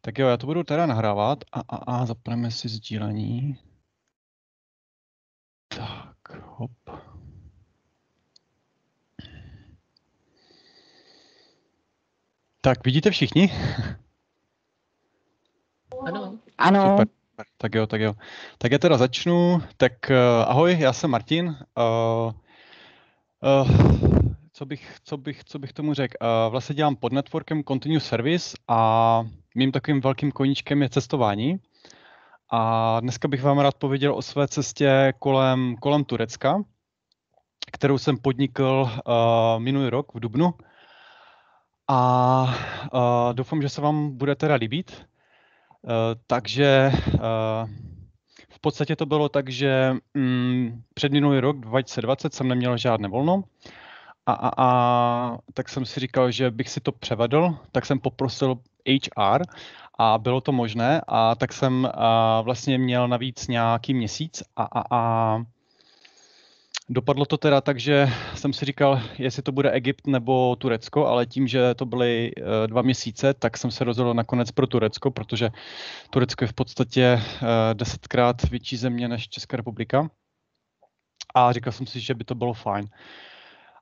Tak jo, já to budu teda nahrávat a, a, a zapneme si sdílení. Tak, hop. Tak, vidíte všichni? Ano. Ano. Super. Tak jo, tak jo. Tak já teda začnu. Tak uh, ahoj, já jsem Martin. Uh, uh, co bych, co bych, co bych tomu řekl? Uh, vlastně dělám pod networkem Continuous Service a mým takovým velkým koníčkem je cestování. A dneska bych vám rád pověděl o své cestě kolem, kolem Turecka, kterou jsem podnikl uh, minulý rok v Dubnu. A uh, doufám, že se vám bude teda líbit. Uh, takže uh, v podstatě to bylo tak, že um, před minulý rok 2020 jsem neměl žádné volno. Uh, a, a, a tak jsem si říkal, že bych si to převedl, tak jsem poprosil HR a bylo to možné a tak jsem a, vlastně měl navíc nějaký měsíc a, a, a Dopadlo to teda tak, že jsem si říkal, jestli to bude Egypt nebo Turecko, ale tím, že to byly e, dva měsíce, tak jsem se rozhodl nakonec pro Turecko, protože Turecko je v podstatě e, desetkrát větší země než Česká republika. A říkal jsem si, že by to bylo fajn.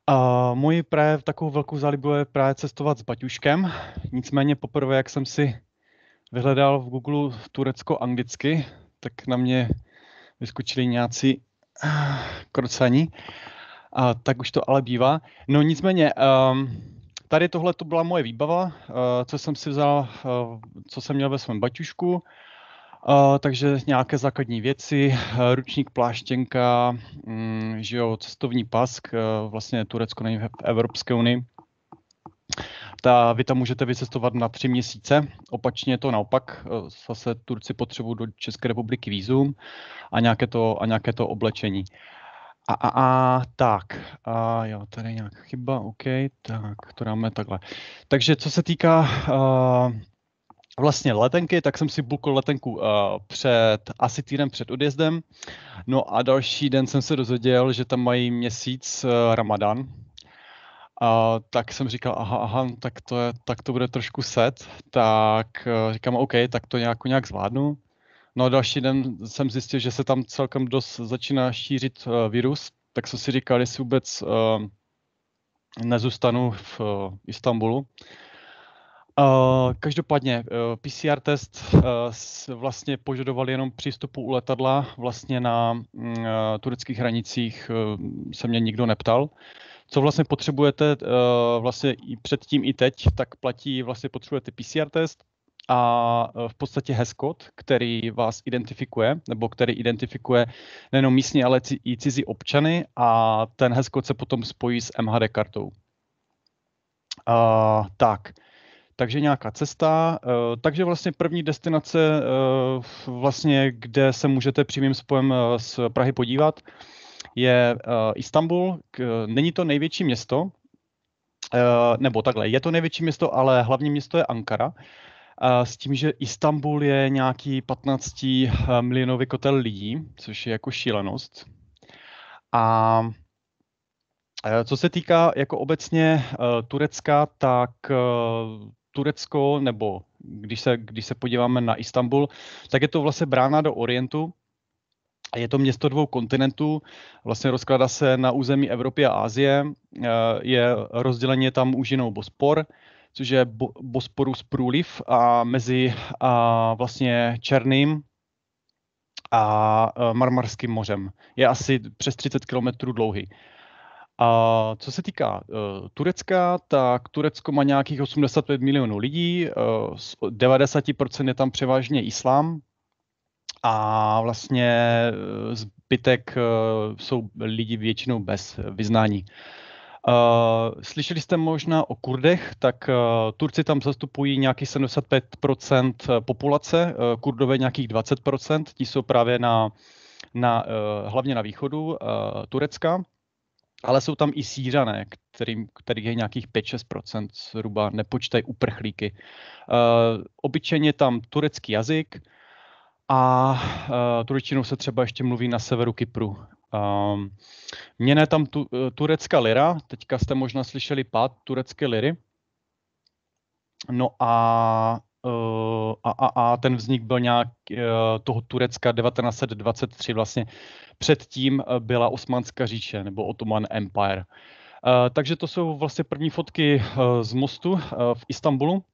A můj právě takovou velkou zálibu je právě cestovat s baťuškem. Nicméně poprvé, jak jsem si vyhledal v Google Turecko anglicky, tak na mě vyskočili nějací eh, krocení. A tak už to ale bývá. No nicméně, um, tady tohle to byla moje výbava, uh, co jsem si vzal, uh, co jsem měl ve svém baťušku takže nějaké základní věci, eh, ručník, pláštěnka, um, že jo, cestovní pask, eh, vlastně Turecko není v Evropské unii. Ta, vy tam můžete vycestovat na tři měsíce, opačně je to naopak, eh, zase Turci potřebují do České republiky výzum a nějaké to, a nějaké to oblečení. A, a, a tak, a jo, tady nějaká chyba, OK, tak to dáme takhle. Takže co se týká vlastně letenky, tak jsem si bukl letenku uh, před asi týden před odjezdem. No a další den jsem se dozvěděl, že tam mají měsíc uh, Ramadan. A uh, tak jsem říkal, aha, aha, tak to, je, tak to bude trošku set, tak uh, říkám, OK, tak to nějak, nějak zvládnu. No a další den jsem zjistil, že se tam celkem dost začíná šířit uh, virus, tak jsem si říkal, jestli vůbec uh, nezůstanu v uh, Istanbulu. Uh, každopádně uh, eh, PCR test uh, vlastně požadoval jenom přístupu u letadla. Vlastně na uh, tureckých hranicích uh, se mě nikdo neptal. Co vlastně potřebujete uh, vlastně i předtím i teď, tak platí vlastně potřebujete PCR test a v podstatě heskod, který vás identifikuje, nebo který identifikuje nejenom místní, ale i cizí občany a ten heskod se potom spojí s MHD kartou. Uh, tak, uh, takže nějaká cesta. Eh, takže vlastně první destinace, eh, vlastně, kde se můžete přímým spojem z eh, Prahy podívat, je Istanbul. Není to největší město, nebo takhle, je to největší město, ale hlavní město je Ankara. S tím, že Istanbul je nějaký 15 milionový kotel lidí, což je jako šílenost. A co se týká jako obecně Turecka, tak Turecko, nebo když se, když se podíváme na Istanbul, tak je to vlastně brána do Orientu. Je to město dvou kontinentů, vlastně rozkládá se na území Evropy a Asie, eh, je rozděleně tam úžinou Bospor, což je Bo- Bosporus průliv a mezi a vlastně Černým a eh, Marmarským mořem. Je asi přes 30 km dlouhý. A co se týká uh, Turecka, tak Turecko má nějakých 85 milionů lidí, uh, eh, 90% je tam převážně islám a vlastně eh, zbytek uh, jsou lidi většinou bez vyznání. Uh, slyšeli jste možná o Kurdech, tak uh, Turci tam zastupují nějakých 75% populace, uh, Kurdové nějakých 20%, ti jsou právě na, na, uh, hlavně na východu uh, Turecka ale jsou tam i sířané, kterým, kterých je nějakých 5-6% zhruba, nepočítají uprchlíky. Uh, obyčejně tam turecký jazyk a uh, turečtinou se třeba ještě mluví na severu Kypru. Um, ehm, měné tam tu, uh, turecká lira, teďka jste možná slyšeli pát turecké liry. No a Eh, a, a, a ten vznik byl nějak eh, toho Turecka 1923 vlastně. Předtím eh, byla Osmanská říše nebo Ottoman Empire. Takže to jsou vlastně první fotky z mostu v Istanbulu.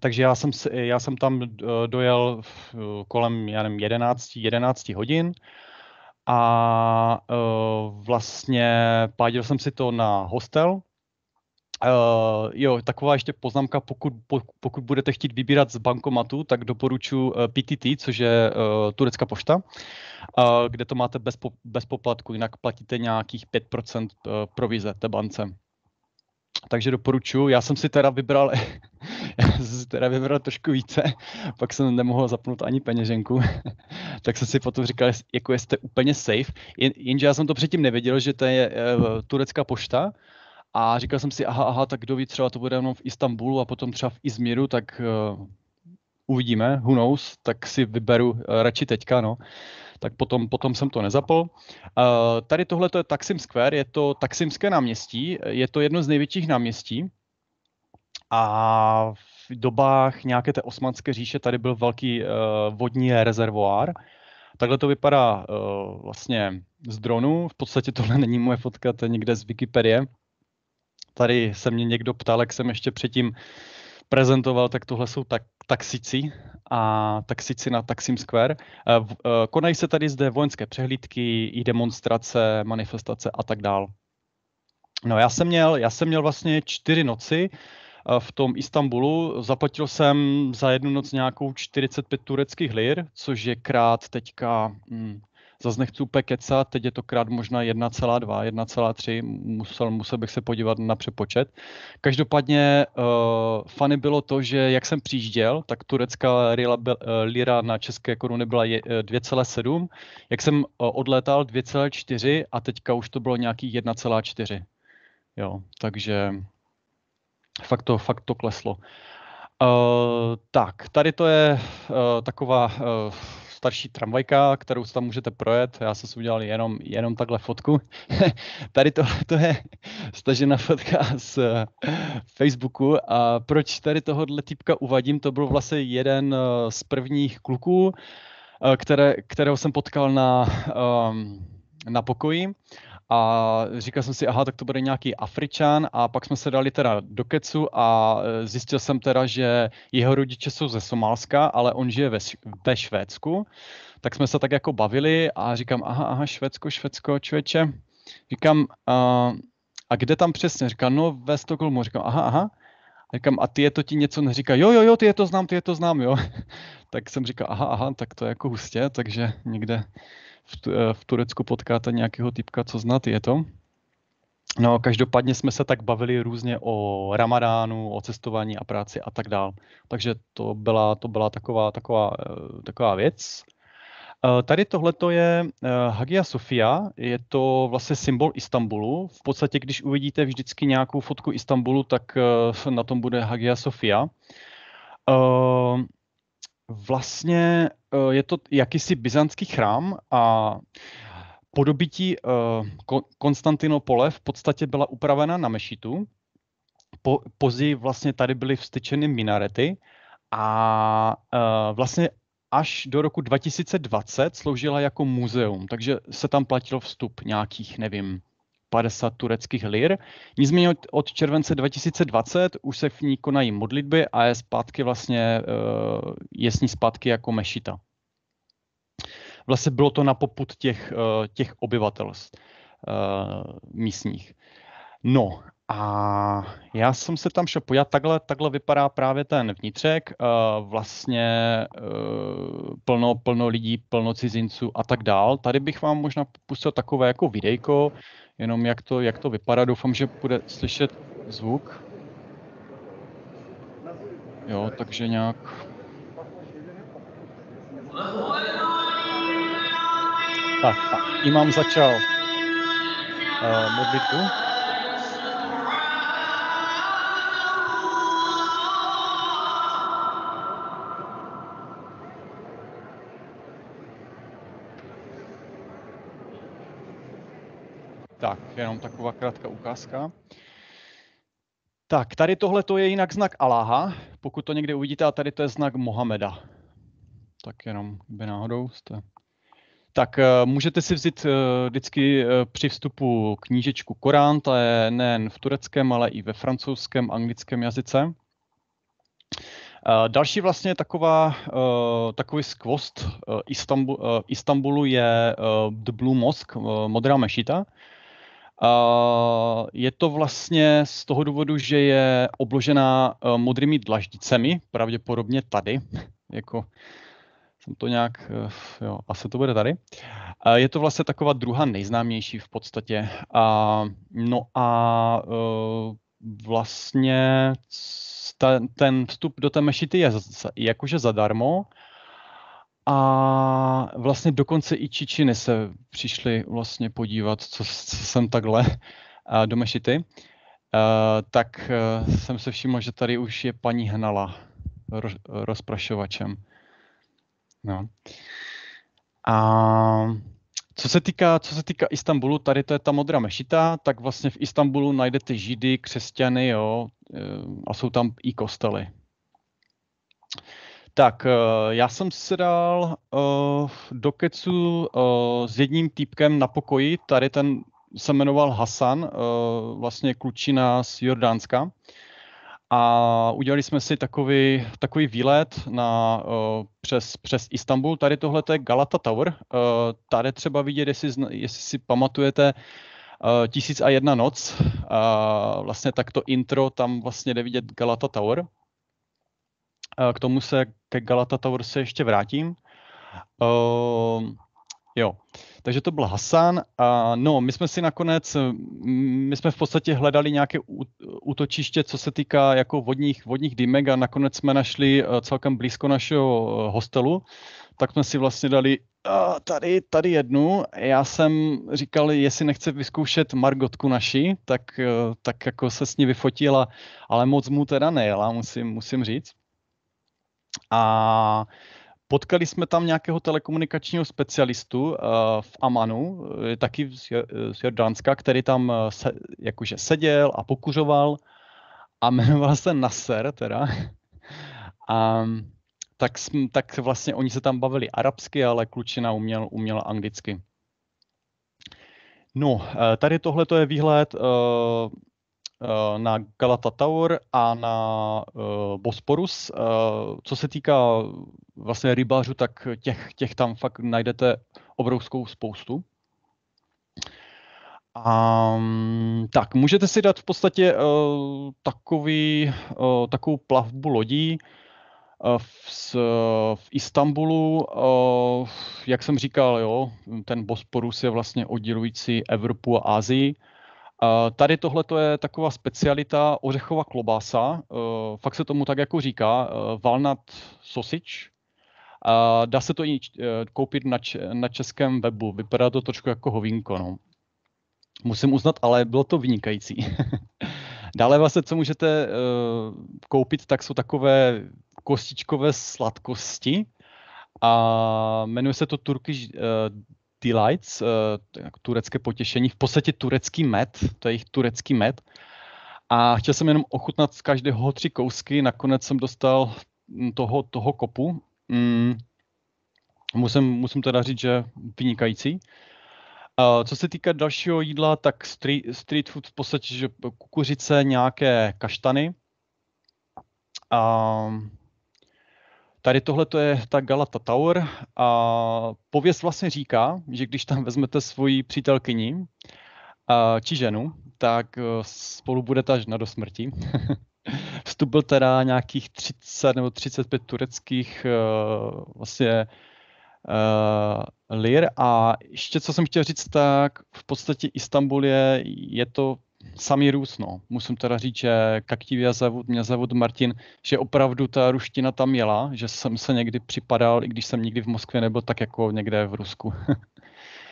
Takže já jsem, já jsem tam dojel kolem já nevím, 11, 11 hodin a vlastně pádil jsem si to na hostel, Uh, jo, taková ještě poznámka, pokud, pokud budete chtít vybírat z bankomatu, tak doporučuji eh, PTT, což je uh, turecká pošta, uh, kde to máte bez, po, bez poplatku, jinak platíte nějakých 5% provize té bance. Takže doporučuji. Já jsem si teda vybral, já jsem si teda vybral trošku více, pak jsem nemohl zapnout ani peněženku, tak jsem si potom říkal, jako jste úplně safe, Jen, jenže já jsem to předtím nevěděl, že to je uh, turecká pošta, a říkal jsem si, aha, aha, tak kdo ví, třeba to bude jenom v Istanbulu a potom třeba v Izmiru, tak uh, uvidíme, who knows, tak si vyberu uh, radši teďka, no. Tak potom, potom jsem to nezapl. Uh, tady tohle je Taksim Square, je to Taksimské náměstí, je to jedno z největších náměstí a v dobách nějaké té osmanské říše tady byl velký uh, vodní rezervoár, Takhle to vypadá uh, vlastně z dronu. V podstatě tohle není moje fotka, to je někde z Wikipedie tady se mě někdo ptal, jak jsem ještě předtím prezentoval, tak tohle jsou tak, taxici a taxici na Taksim Square. Eh, eh, konají se tady zde vojenské přehlídky, i demonstrace, manifestace a tak dál. No já jsem měl, já jsem měl vlastně čtyři noci eh, v tom Istanbulu. Zaplatil jsem za jednu noc nějakou 45 tureckých lir, což je krát teďka... Hm, Zase nechci úplně kecat, teď je to krát možná 1,2, 1,3, musel, musel bych se podívat na přepočet. Každopádně uh, fany bylo to, že jak jsem přijížděl, tak turecká lira, lira na české koruny byla 2,7, eh, jak jsem eh, odlétal 2,4 a teďka už to bylo nějaký 1,4. Jo, takže fakt to, fakt to kleslo. Uh, tak, tady to je uh, taková uh, starší tramvajka, kterou tam můžete projet. Já jsem si udělal jenom, jenom takhle fotku. tady tohle to je stažená fotka z eh, Facebooku. A proč tady tohohle typka uvadím, to byl vlastně jeden eh, z prvních kluků, eh, které, kterého jsem potkal na, ehm, na pokoji a říkal jsem si, aha, tak to bude nějaký Afričan a pak jsme se dali teda do kecu a e, zjistil jsem teda, že jeho rodiče jsou ze Somálska, ale on žije ve, ve Švédsku, tak jsme se tak jako bavili a říkám, aha, aha, Švédsko, Švédsko, člověče, říkám, uh, a kde tam přesně? Říkám, no ve Stockholmu. Říkám, aha, aha. říkám, a ty je to ti něco neříká, jo, jo, jo, ty je to znám, ty je to znám, jo. tak jsem říkal, aha, aha, tak to je jako hustě, takže někde v, eh, v Turecku potkáte nějakého typka, co znát je to. No, každopádně jsme se tak bavili různě o ramadánu, o cestování a práci a tak dál. Takže to byla, to byla taková, taková, eh, taková věc. Eh, tady tohle je Hagia Sofia, je to vlastně symbol Istanbulu. V podstatě, když uvidíte vždycky nějakou fotku Istanbulu, tak na tom bude Hagia Sofia vlastně eh, je to jakýsi byzantský chrám a podobití eh, Konstantinopole v podstatě byla upravena na mešitu. Po, později vlastně tady byly vstyčeny minarety a eh, vlastně až do roku 2020 sloužila jako muzeum, takže se tam platil vstup nějakých, nevím, 50 tureckých lir. Nicméně od, července 2020 už se v ní konají modlitby a je zpátky vlastně, eh, je s ní zpátky jako mešita. Vlastně bylo to na poput těch, eh, těch obyvatelstv eh, místních. No a já jsem se tam šel podívat, takhle, takhle vypadá právě ten vnitřek, eh, vlastně eh, plno, plno lidí, plno cizinců a tak dál. Tady bych vám možná pustil takové jako videjko, jenom jak to, jak to vypadá. Doufám, že bude slyšet zvuk. Jo, takže nějak... Tak, imám začal uh, modlitbu. jenom taková krátká ukázka. Tak, tady tohle to je jinak znak Aláha, pokud to někde uvidíte, a tady to je znak Mohameda. Tak jenom, kdyby náhodou jste... Tak eh, můžete si vzít eh, vždycky eh, při vstupu knížečku Korán, ta je nejen v tureckém, ale i ve francouzském, anglickém jazyce. Další vlastně taková, takový skvost Istanbulu je The Blue Mosque, Modrá mešita, Uh, je to vlastně z toho důvodu, že je obložená uh, modrými dlaždicemi, pravděpodobně tady, jako jsem to nějak, uh, jo, asi to bude tady. Je to vlastně taková druhá nejznámější v podstatě. No a eh, vlastně ten, ten vstup do té mešity je jakože zadarmo, a vlastně dokonce i Čičiny se přišli vlastně podívat, co, co jsem takhle eh, do Mešity. Eh, tak eh, jsem se všiml, že tady už je paní Hnala rozprašovačem. No. A co se týká, co se týká Istanbulu, tady to je ta modrá mešita, tak vlastně v Istanbulu najdete židy, křesťany, jo, a jsou tam i kostely. Tak, eh, já jsem se dal uh, do kecu uh, s jedním týpkem na pokoji, tady ten se jmenoval Hasan, uh, vlastně klučina z Jordánska. A udělali jsme si takový, takový výlet na, uh, přes, přes Istanbul. Tady tohle je Galata Tower. Uh, tady třeba vidět, jestli, jestli si pamatujete uh, Tisíc a jedna noc. Uh, vlastně takto intro, tam vlastně jde vidět Galata Tower. Eh, k tomu se ke Galata Tower se ještě vrátím. Uh, jo, takže to byl Hasan. A no, my jsme si nakonec, mm, my jsme v podstatě hledali nějaké útočiště, co se týká jako vodních, vodních dýmek a nakonec jsme našli eh, celkem blízko našeho eh, hostelu, tak jsme si vlastně dali tady, tady jednu. Já jsem říkal, jestli nechce vyzkoušet Margotku naši, tak, tak jako se s ní vyfotila, ale moc mu teda nejela, musím, musím říct. A Potkali jsme tam nějakého telekomunikačního specialistu eh, v Amanu, taky z Jordánska, který tam eh, se, jakože seděl a pokuřoval a jmenoval se Nasser teda. A tak, tak vlastně oni se tam bavili arabsky, ale klučina uměl, uměla anglicky. No, eh, tady tohle to je výhled Eh, na Galata Tower a na uh, Bosporus. Uh, co se týká vlastně rybářů, tak těch, těch tam fakt najdete obrovskou spoustu. A, tak, můžete si dát v podstatě uh, takový, uh, takovou plavbu lodí uh, v, uh, v Istanbulu. Uh, jak jsem říkal, jo, ten Bosporus je vlastně oddělující Evropu a Asii. Tady tohle je taková specialita ořechová klobása, e, fakt se tomu tak jako říká, e, valnat sosič. Dá se to i e, koupit na, českém webu, vypadá to trošku jako hovínko. No. Musím uznat, ale bylo to vynikající. Dále vlastně, co můžete koupit, tak jsou takové kostičkové sladkosti, a jmenuje se to Turkish Delights, eh, turecké potěšení, v podstatě turecký med, to je jejich turecký med. A chtěl jsem jenom ochutnat z každého tři kousky, nakonec jsem dostal hm, toho, toho kopu. Mm, musím, musím teda říct, že vynikající. Uh, co se týká dalšího jídla, tak street, street food v podstatě že kukuřice, nějaké kaštany. Um, Tady tohle to je ta Galata Tower a pověst vlastně říká, že když tam vezmete svoji přítelkyni či ženu, tak e, spolu budete až na do smrti. Vstup byl teda nějakých 30 nebo 35 tureckých e, vlastně uh, lir. A ještě co jsem chtěl říct, tak v podstatě Istanbul je, je to samý Rus, no. Musím teda říct, že kaktivě zavod, mě zavud Martin, že opravdu ta ruština tam jela, že jsem se někdy připadal, i když jsem nikdy v Moskvě nebyl, tak jako někde v Rusku.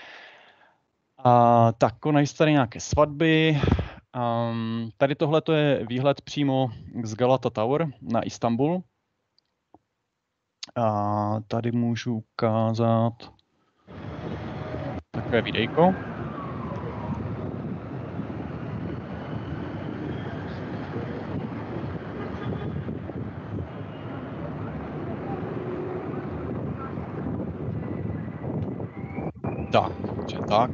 a tak konají tady nějaké svatby. Um, tady tohle to je výhled přímo z Galata Tower na Istanbul. A tady můžu ukázat takové videjko. tak,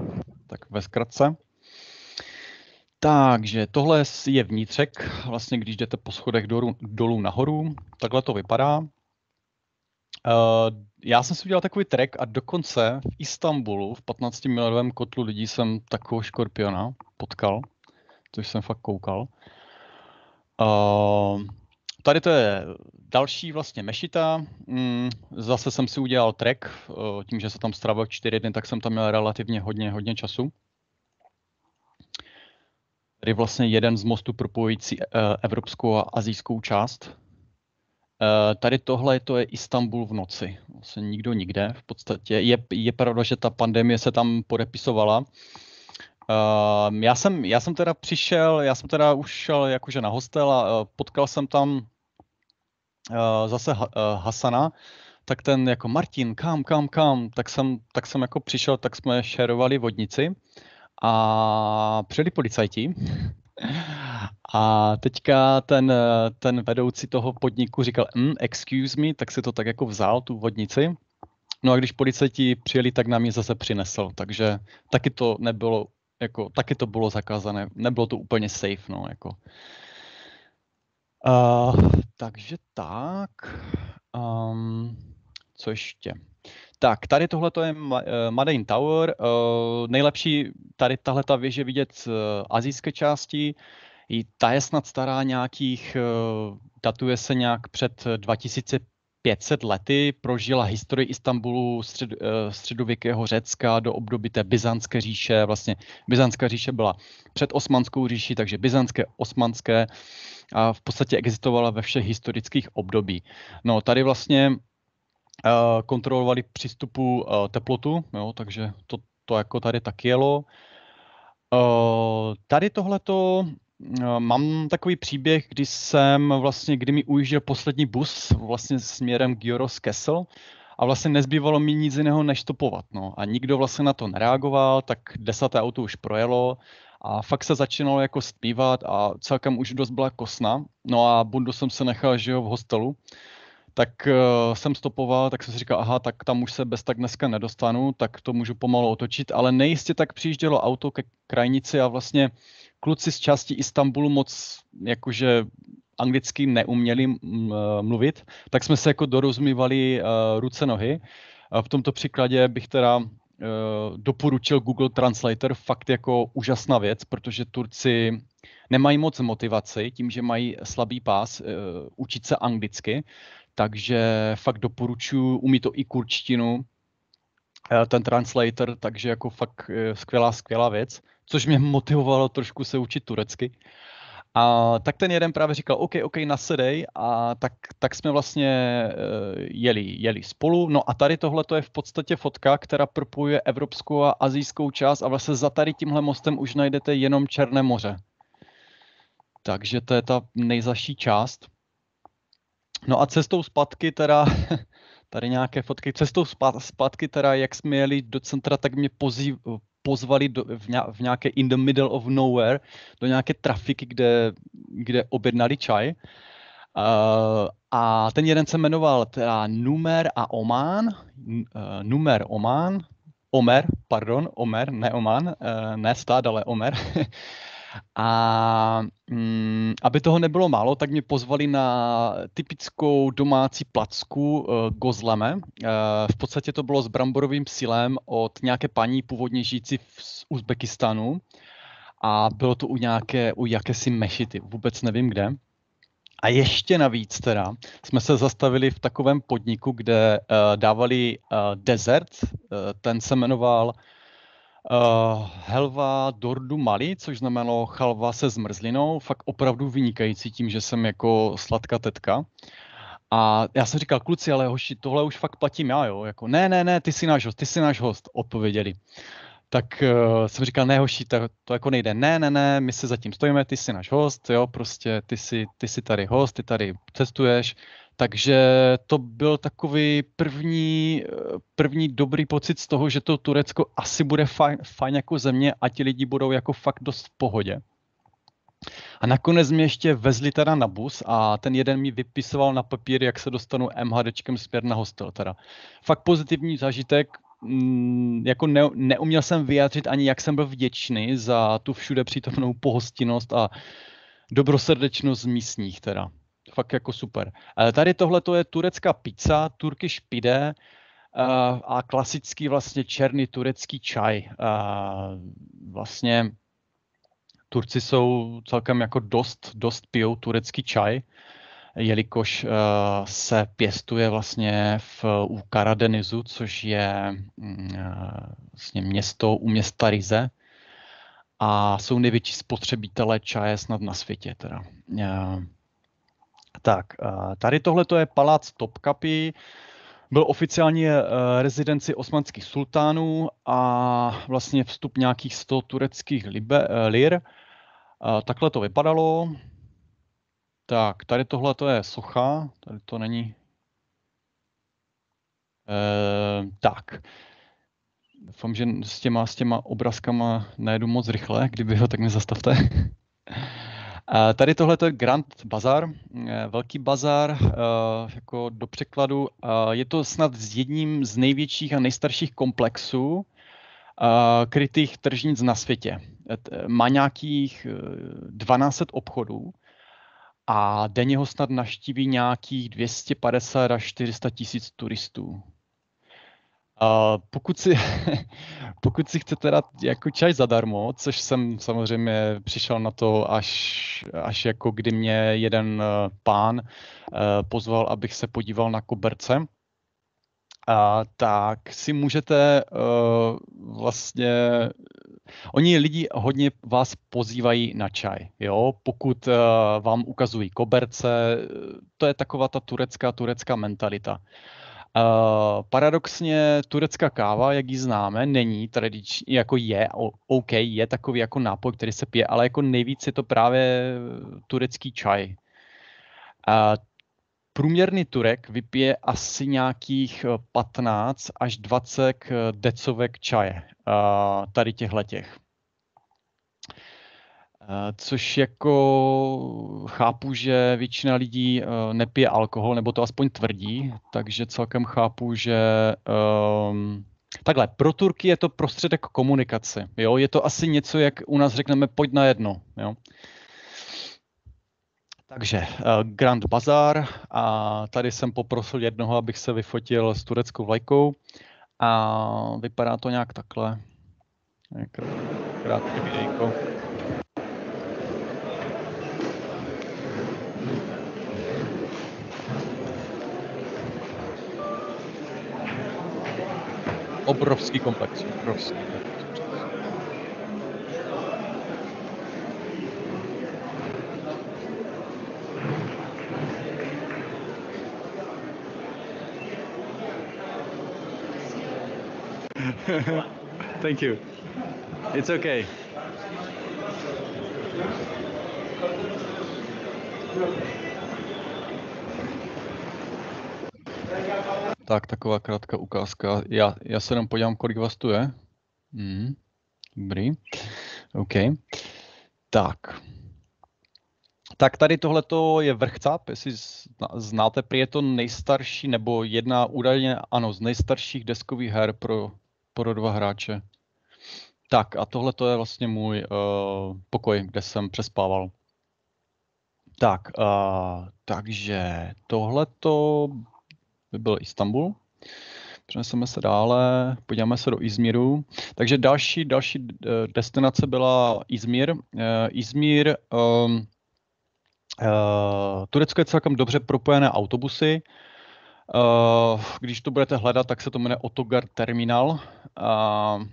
tak ve zkratce. Takže tohle je vnitřek, vlastně když jdete po schodech dolů, dolů nahoru, takhle to vypadá. Eh, já jsem si udělal takový trek a dokonce v Istanbulu v 15 milionovém kotlu lidí jsem takovou škorpiona potkal, což jsem fakt koukal. Eh, Tady to je další vlastně mešita. Mm, zase jsem si udělal trek, eh, tím, že se tam strávil čtyři dny, tak jsem tam měl relativně hodně, hodně času. Tady vlastně jeden z mostů propojující eh, evropskou a azijskou část. Eh, tady tohle to je Istanbul v noci. Vlastně nikdo nikde v podstatě. Je, je pravda, že ta pandemie se tam podepisovala, Ehm, já, jsem, já jsem teda přišel, já jsem teda už šel jakože na hostel a uh, potkal jsem tam uh, zase uh, Hasana, tak ten jako Martin, kam, kam, kam, tak jsem, tak jsem jako přišel, tak jsme šerovali vodnici a přijeli policajti a teďka ten, ten vedoucí toho podniku říkal, mm, excuse me, tak si to tak jako vzal, tu vodnici. No a když policajti přijeli, tak nám ji zase přinesl, takže taky to nebylo jako taky to bylo zakázané, nebylo to úplně safe, no, jako. Uh, takže tak, um, co ještě? Tak, tady tohle je Madain eh, Tower. Uh, nejlepší tady tahle ta věže vidět z eh, azijské části. I ta je snad stará nějakých, uh, datuje se nějak před 2000, 500 lety prožila historii Istanbulu, střed, eh, středověkého Řecka do období té Byzantské říše. Vlastně Byzantská říše byla před Osmanskou říší, takže byzantské, osmanské a v podstatě existovala ve všech historických období. No tady vlastně eh, kontrolovali přístupu eh, teplotu, jo, takže to, to jako tady tak jelo. Tady tohleto Eh, mám takový příběh, kdy jsem vlastně, kdy mi ujížděl poslední bus vlastně směrem Gioros Kessel a vlastně nezbývalo mi nic jiného než stopovat, No. A nikdo vlastně na to nereagoval, tak desáté auto už projelo a fakt se začínalo jako zpívat a celkem už dost byla kosna. No a bundu jsem se nechal, že jo, v hostelu. Tak uh, jsem stopoval, tak jsem si říkal, aha, tak tam už se bez tak dneska nedostanu, tak to můžu pomalu otočit, ale nejistě tak přijíždělo auto ke krajnici a vlastně kluci z části Istanbulu moc jakože anglicky neuměli eh, mluvit, tak jsme se jako dorozumívali uh, ruce nohy. A v tomto příkladě bych teda uh, doporučil Google Translator, fakt jako úžasná věc, protože Turci nemají moc motivaci tím, že mají slabý pás uh, učit se anglicky, takže fakt doporučuji, umí to i kurčtinu, ten translator, takže jako fakt skvělá, skvělá věc což mě motivovalo trošku se učit turecky. A tak ten jeden právě říkal, OK, OK, nasedej a tak, tak jsme vlastně uh, jeli, jeli spolu. No a tady tohle to je v podstatě fotka, která propojuje evropskou a azijskou část a vlastně za tady tímhle mostem už najdete jenom Černé moře. Takže to je ta nejzaší část. No a cestou zpátky teda, tady nějaké fotky, cestou zpátky teda, jak jsme jeli do centra, tak mě pozí pozvali do, v, ně, v nějaké in the middle of nowhere do nějaké trafiky, kde, kde objednali čaj. Uh, a ten jeden se jmenoval teda Numer a Oman. Uh, Numer Oman, Omer, pardon, Omer, ne Oman, uh, ne stát, ale Omer. A mm, aby toho nebylo málo, tak mě pozvali na typickou domácí placku uh, gozleme. Uh, v podstatě to bylo s bramborovým silem od nějaké paní původně žijící z Uzbekistánu. A bylo to u nějaké, u jakési mešity, vůbec nevím kde. A ještě navíc teda jsme se zastavili v takovém podniku, kde uh, dávali uh, desert, uh, ten se jmenoval Uh, helva dordu mali, což znamenalo chalva se zmrzlinou, fakt opravdu vynikající tím, že jsem jako sladká tetka. A já jsem říkal, kluci, ale hoši, tohle už fakt platím já, jo. Jako, ne, ne, ne, ty jsi náš host, ty jsi náš host, odpověděli. Tak uh, jsem říkal, ne, hoši, to, to jako nejde, ne, ne, ne, my se zatím stojíme, ty jsi náš host, jo, prostě ty jsi, ty jsi tady host, ty tady cestuješ, takže to byl takový první, první dobrý pocit z toho, že to Turecko asi bude fajn, fajn jako země a ti lidi budou jako fakt dost v pohodě. A nakonec mě ještě vezli teda na bus a ten jeden mi vypisoval na papír, jak se dostanu MHDčkem směr na hostel teda. Fakt pozitivní zážitek, mm, jako ne, neuměl jsem vyjádřit ani, jak jsem byl vděčný za tu všude přítomnou pohostinnost a dobrosrdečnost místních teda fakt jako super. Eh, tady tohle to je turecká pizza, turkish pide eh, a klasický vlastně černý turecký čaj. Eh, vlastně Turci jsou celkem jako dost, dost pijou turecký čaj, jelikož se pěstuje vlastně v, u Karadenizu, což je mm, vlastně město u města Rize, a jsou největší spotřebitelé čaje snad na světě. Teda. Tak, tady tohle je palác Topkapi, byl oficiálně eh, rezidenci osmanských sultánů a vlastně vstup nějakých 100 tureckých libe, eh, lir. Takhle to vypadalo. Tak, tady tohle je socha, tady to není. E, tak, doufám, že s těma, s těma obrazkama najedu moc rychle, kdyby ho tak nezastavte. Tady tohle je Grand Bazar, eh, velký bazar, eh, jako do překladu. Eh, je to snad s jedním z největších a nejstarších komplexů krytých tržnic na světě. Má nějakých 1200 obchodů a denně ho snad naštíví nějakých 250 až 400 tisíc turistů. A pokud si, pokud si chcete dát jako čaj zadarmo, což jsem samozřejmě přišel na to až, až jako kdy mě jeden eh, pán eh, pozval, abych se podíval na koberce, a, tak si můžete uh, vlastně Oni lidi hodně vás pozývají na čaj, jo? pokud uh, vám ukazují koberce, to je taková ta turecká, turecká mentalita. Uh, Eh, paradoxně turecká káva, jak ji známe, není tradiční, jako je, OK, je takový jako nápoj, který se pije, ale jako nejvíc je to právě eh, turecký čaj. A průměrný Turek vypije asi nějakých 15 eh, až 20 decovek čaje tady těch letech. Eh, což jako chápu, že většina lidí eh, nepije alkohol, nebo to aspoň tvrdí, takže celkem chápu, že um, takhle, pro Turky je to prostředek komunikace, jo, je to asi něco, jak u nás řekneme pojď na jedno, jo. Takže eh, Grand Bazar a tady jsem poprosil jednoho, abych se vyfotil s tureckou vlajkou a vypadá to nějak takhle. Krátké videjko. Obrowski kompleks. Obrowski kompleks. Thank you. It's okay. Thank you. Tak, taková krátká ukázka. Já, já se jenom podívám, kolik vás tu je. Mm, dobrý. OK. Tak. Tak tady tohleto je vrchcap, jestli znáte, prý je to nejstarší, nebo jedna údajně, ano, z nejstarších deskových her pro, pro dva hráče. Tak a tohle je vlastně můj uh, pokoj, kde jsem přespával. Tak, uh, takže tohle by byl Istanbul. Přeneseme se dále, podíváme se do Izmíru. Takže další, další eh, destinace byla Izmír. Eh, Izmír, um, uh, Turecko je celkem dobře propojené autobusy. Uh, když to budete hledat, tak se to jmenuje Otogar Terminal. Uh,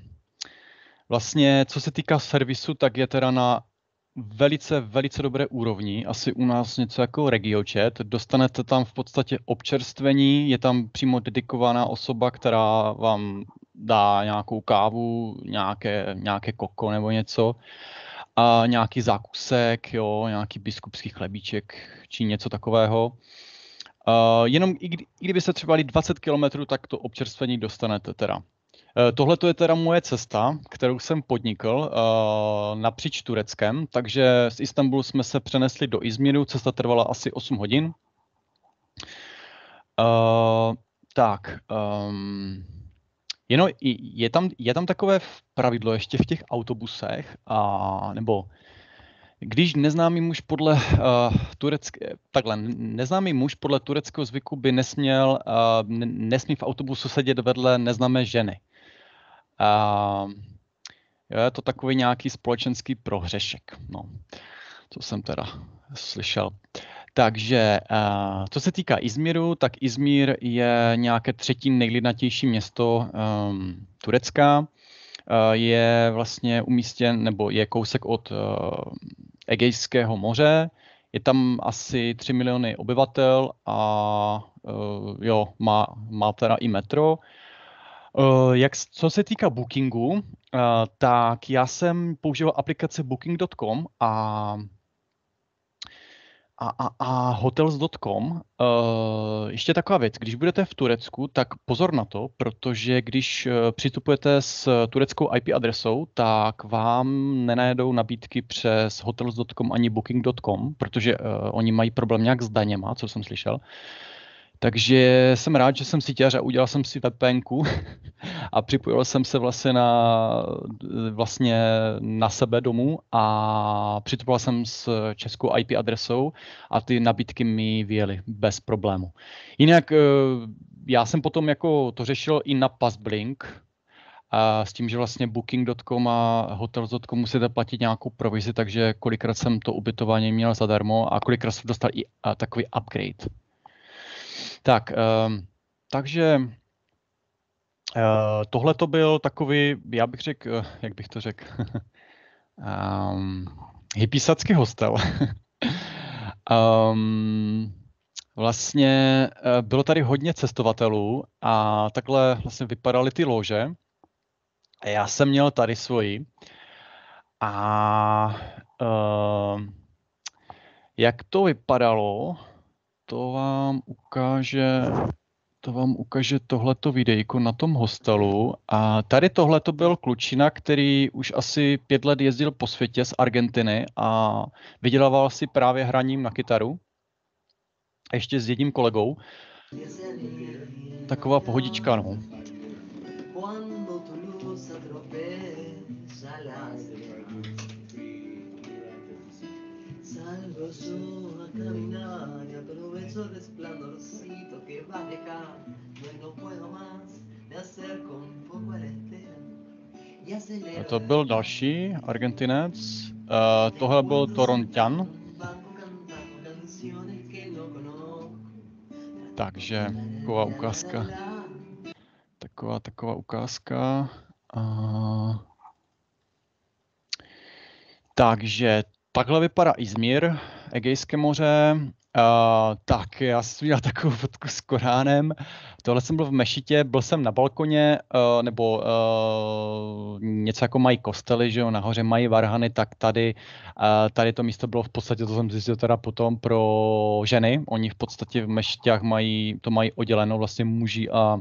Vlastně, co se týká servisu, tak je teda na velice, velice dobré úrovni, asi u nás něco jako RegioChat. Dostanete tam v podstatě občerstvení, je tam přímo dedikovaná osoba, která vám dá nějakou kávu, nějaké, nějaké koko nebo něco a nějaký zákusek, jo, nějaký biskupský chlebíček či něco takového. Uh, jenom i, kdy, i kdyby se třeba 20 km, tak to občerstvení dostanete teda. Eh, Tohle je teda moje cesta, kterou jsem podnikl eh, napříč Tureckem, takže z Istanbulu jsme se přenesli do Izmiru, cesta trvala asi 8 hodin. Eh, tak, um, jenom je tam, je tam takové pravidlo ještě v těch autobusech, a, nebo když neznámý muž podle uh, turecké, takhle, neznámý muž podle tureckého zvyku by nesměl, uh, nesmí v autobusu sedět vedle neznámé ženy. Uh, je to takový nějaký společenský prohřešek, no, co jsem teda slyšel. Takže eh, co se týká Izmíru, tak Izmír je nějaké třetí nejlidnatější město um, Turecka. Eh, je vlastně umístěn, nebo je kousek od uh, Egejského moře. Je tam asi 3 miliony obyvatel a uh, jo, má, má teda i metro. Eh, jak, co se týká bookingu, eh, tak já jsem používal aplikace booking.com a a, a, a hotels.com, uh, eh, ještě taková věc, když budete v Turecku, tak pozor na to, protože když uh, přistupujete s tureckou IP adresou, tak vám nenajedou nabídky přes hotels.com ani booking.com, protože uh, oni mají problém nějak s daněma, co jsem slyšel. Uh, takže jsem rád, že jsem si a udělal jsem si vpn a připojil jsem se vlastně na, vlastně na sebe domů a připojil jsem s českou IP adresou a ty nabídky mi vyjeli bez problému. Jinak eh, já jsem potom jako to řešil i na Passblink, a s tím, že vlastně booking.com a hotels.com musíte platit nějakou provizi, takže kolikrát jsem to ubytování měl zadarmo a kolikrát jsem dostal i eh, takový upgrade tak, um, takže uh, tohle to byl takový, já bych řekl, uh, jak bych to řekl, um, ehm, hypisacký hostel. um, vlastně uh, bylo tady hodně cestovatelů a takhle vlastně vypadaly ty lože. Já jsem měl tady svoji a uh, jak to vypadalo, to vám ukáže to vám ukáže tohleto videjko na tom hostelu. A tady tohle to byl klučina, který už asi pět let jezdil po světě z Argentiny a vydělával si právě hraním na kytaru. Ještě s jedním kolegou. Taková pohodička, no. Eso resplandorcito que va a dejar, yo no puedo más, me acerco un poco a la estela. A to byl další Argentinec. Uh, tohle byl Torontian. No takže taková ukázka. Taková, taková ukázka. Uh, takže takhle vypadá Izmir, Egejské moře. Eh, tak, já jsem měl takovou fotku s Koránem. Tohle jsem byl v mešitě, byl jsem na balkoně, uh, nebo uh, něco jako mají kostely, že jo, nahoře mají varhany, tak tady, uh, tady to místo bylo v podstatě, to jsem zjistil teda potom pro ženy. Oni v podstatě v mešitách mají, to mají odděleno vlastně muži a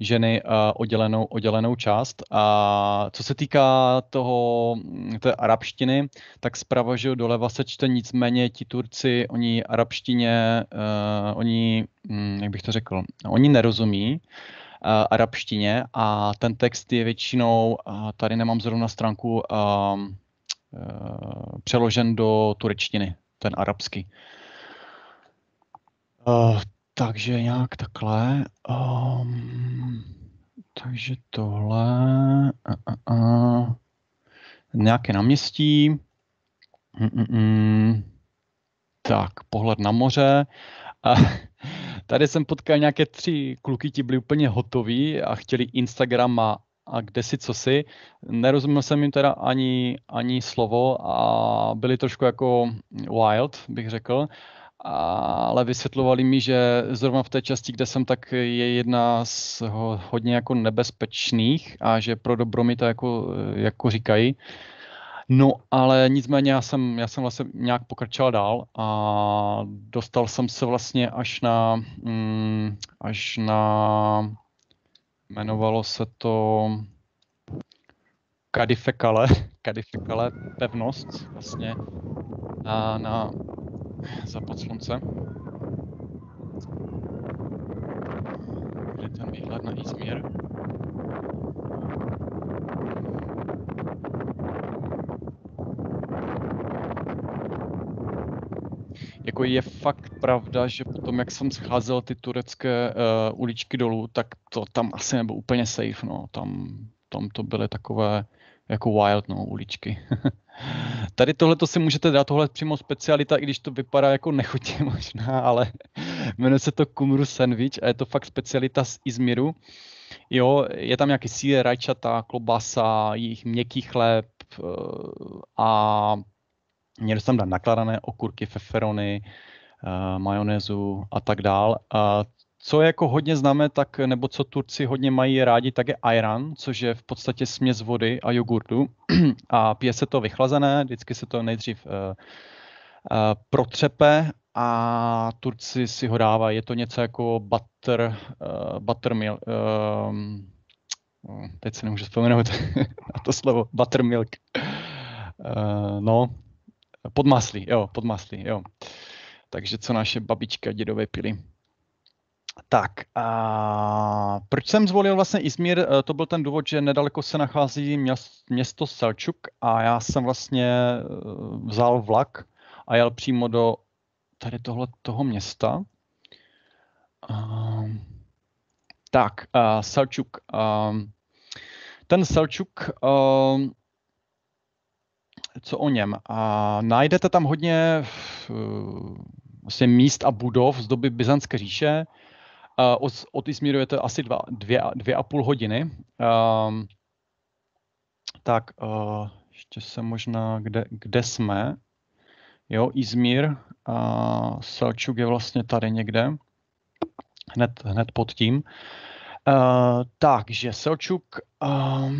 ženy eh, oddělenou, oddělenou část. A co se týká toho, mm, té arabštiny, tak zprava, že doleva se čte, nicméně ti Turci, oni arabštině, uh, oni, mm, jak bych to řekl, oni nerozumí, uh, arabštině a ten text je většinou, uh, tady nemám zrovna stránku, uh, uh, přeložen do turečtiny, ten arabský. Uh, takže nějak takhle. Um, takže tohle. Uh, uh, uh, nějaké náměstí. Mm, mm, mm. Tak, pohled na moře. A tady jsem potkal nějaké tři kluky, ti byli úplně hotoví a chtěli Instagram a, a kde si co si. Nerozuměl jsem jim teda ani, ani slovo a byli trošku jako wild, bych řekl ale vysvětlovali mi, že zrovna v té části, kde jsem, tak je jedna z hodně jako nebezpečných a že pro dobro mi to jako, jako říkají. No ale nicméně já jsem, já jsem vlastně nějak pokračoval dál a dostal jsem se vlastně až na, mm, až na, jmenovalo se to Kadifekale, Kadifekale pevnost vlastně a na za pod slunce. Kde ten výhled na Izmir? Jako je fakt pravda, že potom, jak jsem scházel ty turecké uh, uličky dolů, tak to tam asi nebylo úplně safe, no. Tam, tam to byly takové jako wild, no, uličky. Tady tohle to si můžete dát, tohle přímo specialita, i když to vypadá jako nechutně možná, ale jmenuje se to Kumru Sandwich a je to fakt specialita z Izmiru. Jo, je tam nějaký sír, rajčata, klobasa, jejich měkký chléb eh, a měli tam dát nakladané okurky, feferony, eh, majonézu a tak dál. A co jako hodně známe, tak, nebo co Turci hodně mají rádi, tak je ayran, což je v podstatě směs vody a jogurtu. a pije se to vychlazené, vždycky se to nejdřív uh, uh, protřepe a Turci si ho dávají. Je to něco jako butter, uh, eh, buttermilk, uh, ehm, teď se nemůžu vzpomenout na to slovo, buttermilk. Uh, no, podmaslí, jo, podmaslí, jo. Takže co naše babička dědové pily. Tak, a proč jsem zvolil vlastně Izmir? Eh, to byl ten důvod, že nedaleko se nachází město Selčuk a já jsem vlastně eh, vzal vlak a jel přímo do tady tohle toho města. Ehm, tak, Selčuk. Ehm, ten Selčuk, ehm, co o něm? Najdete tam hodně eh, vlastně míst a budov z doby Byzantské říše. Uh, eh, od, od Izmíru je to asi dva, dvě, dvě a půl hodiny. Um, tak uh, ještě se možná, kde, kde jsme. Jo, Izmír uh, eh, Selčuk je vlastně tady někde, hned, hned pod tím. Uh, takže Selčuk, uh,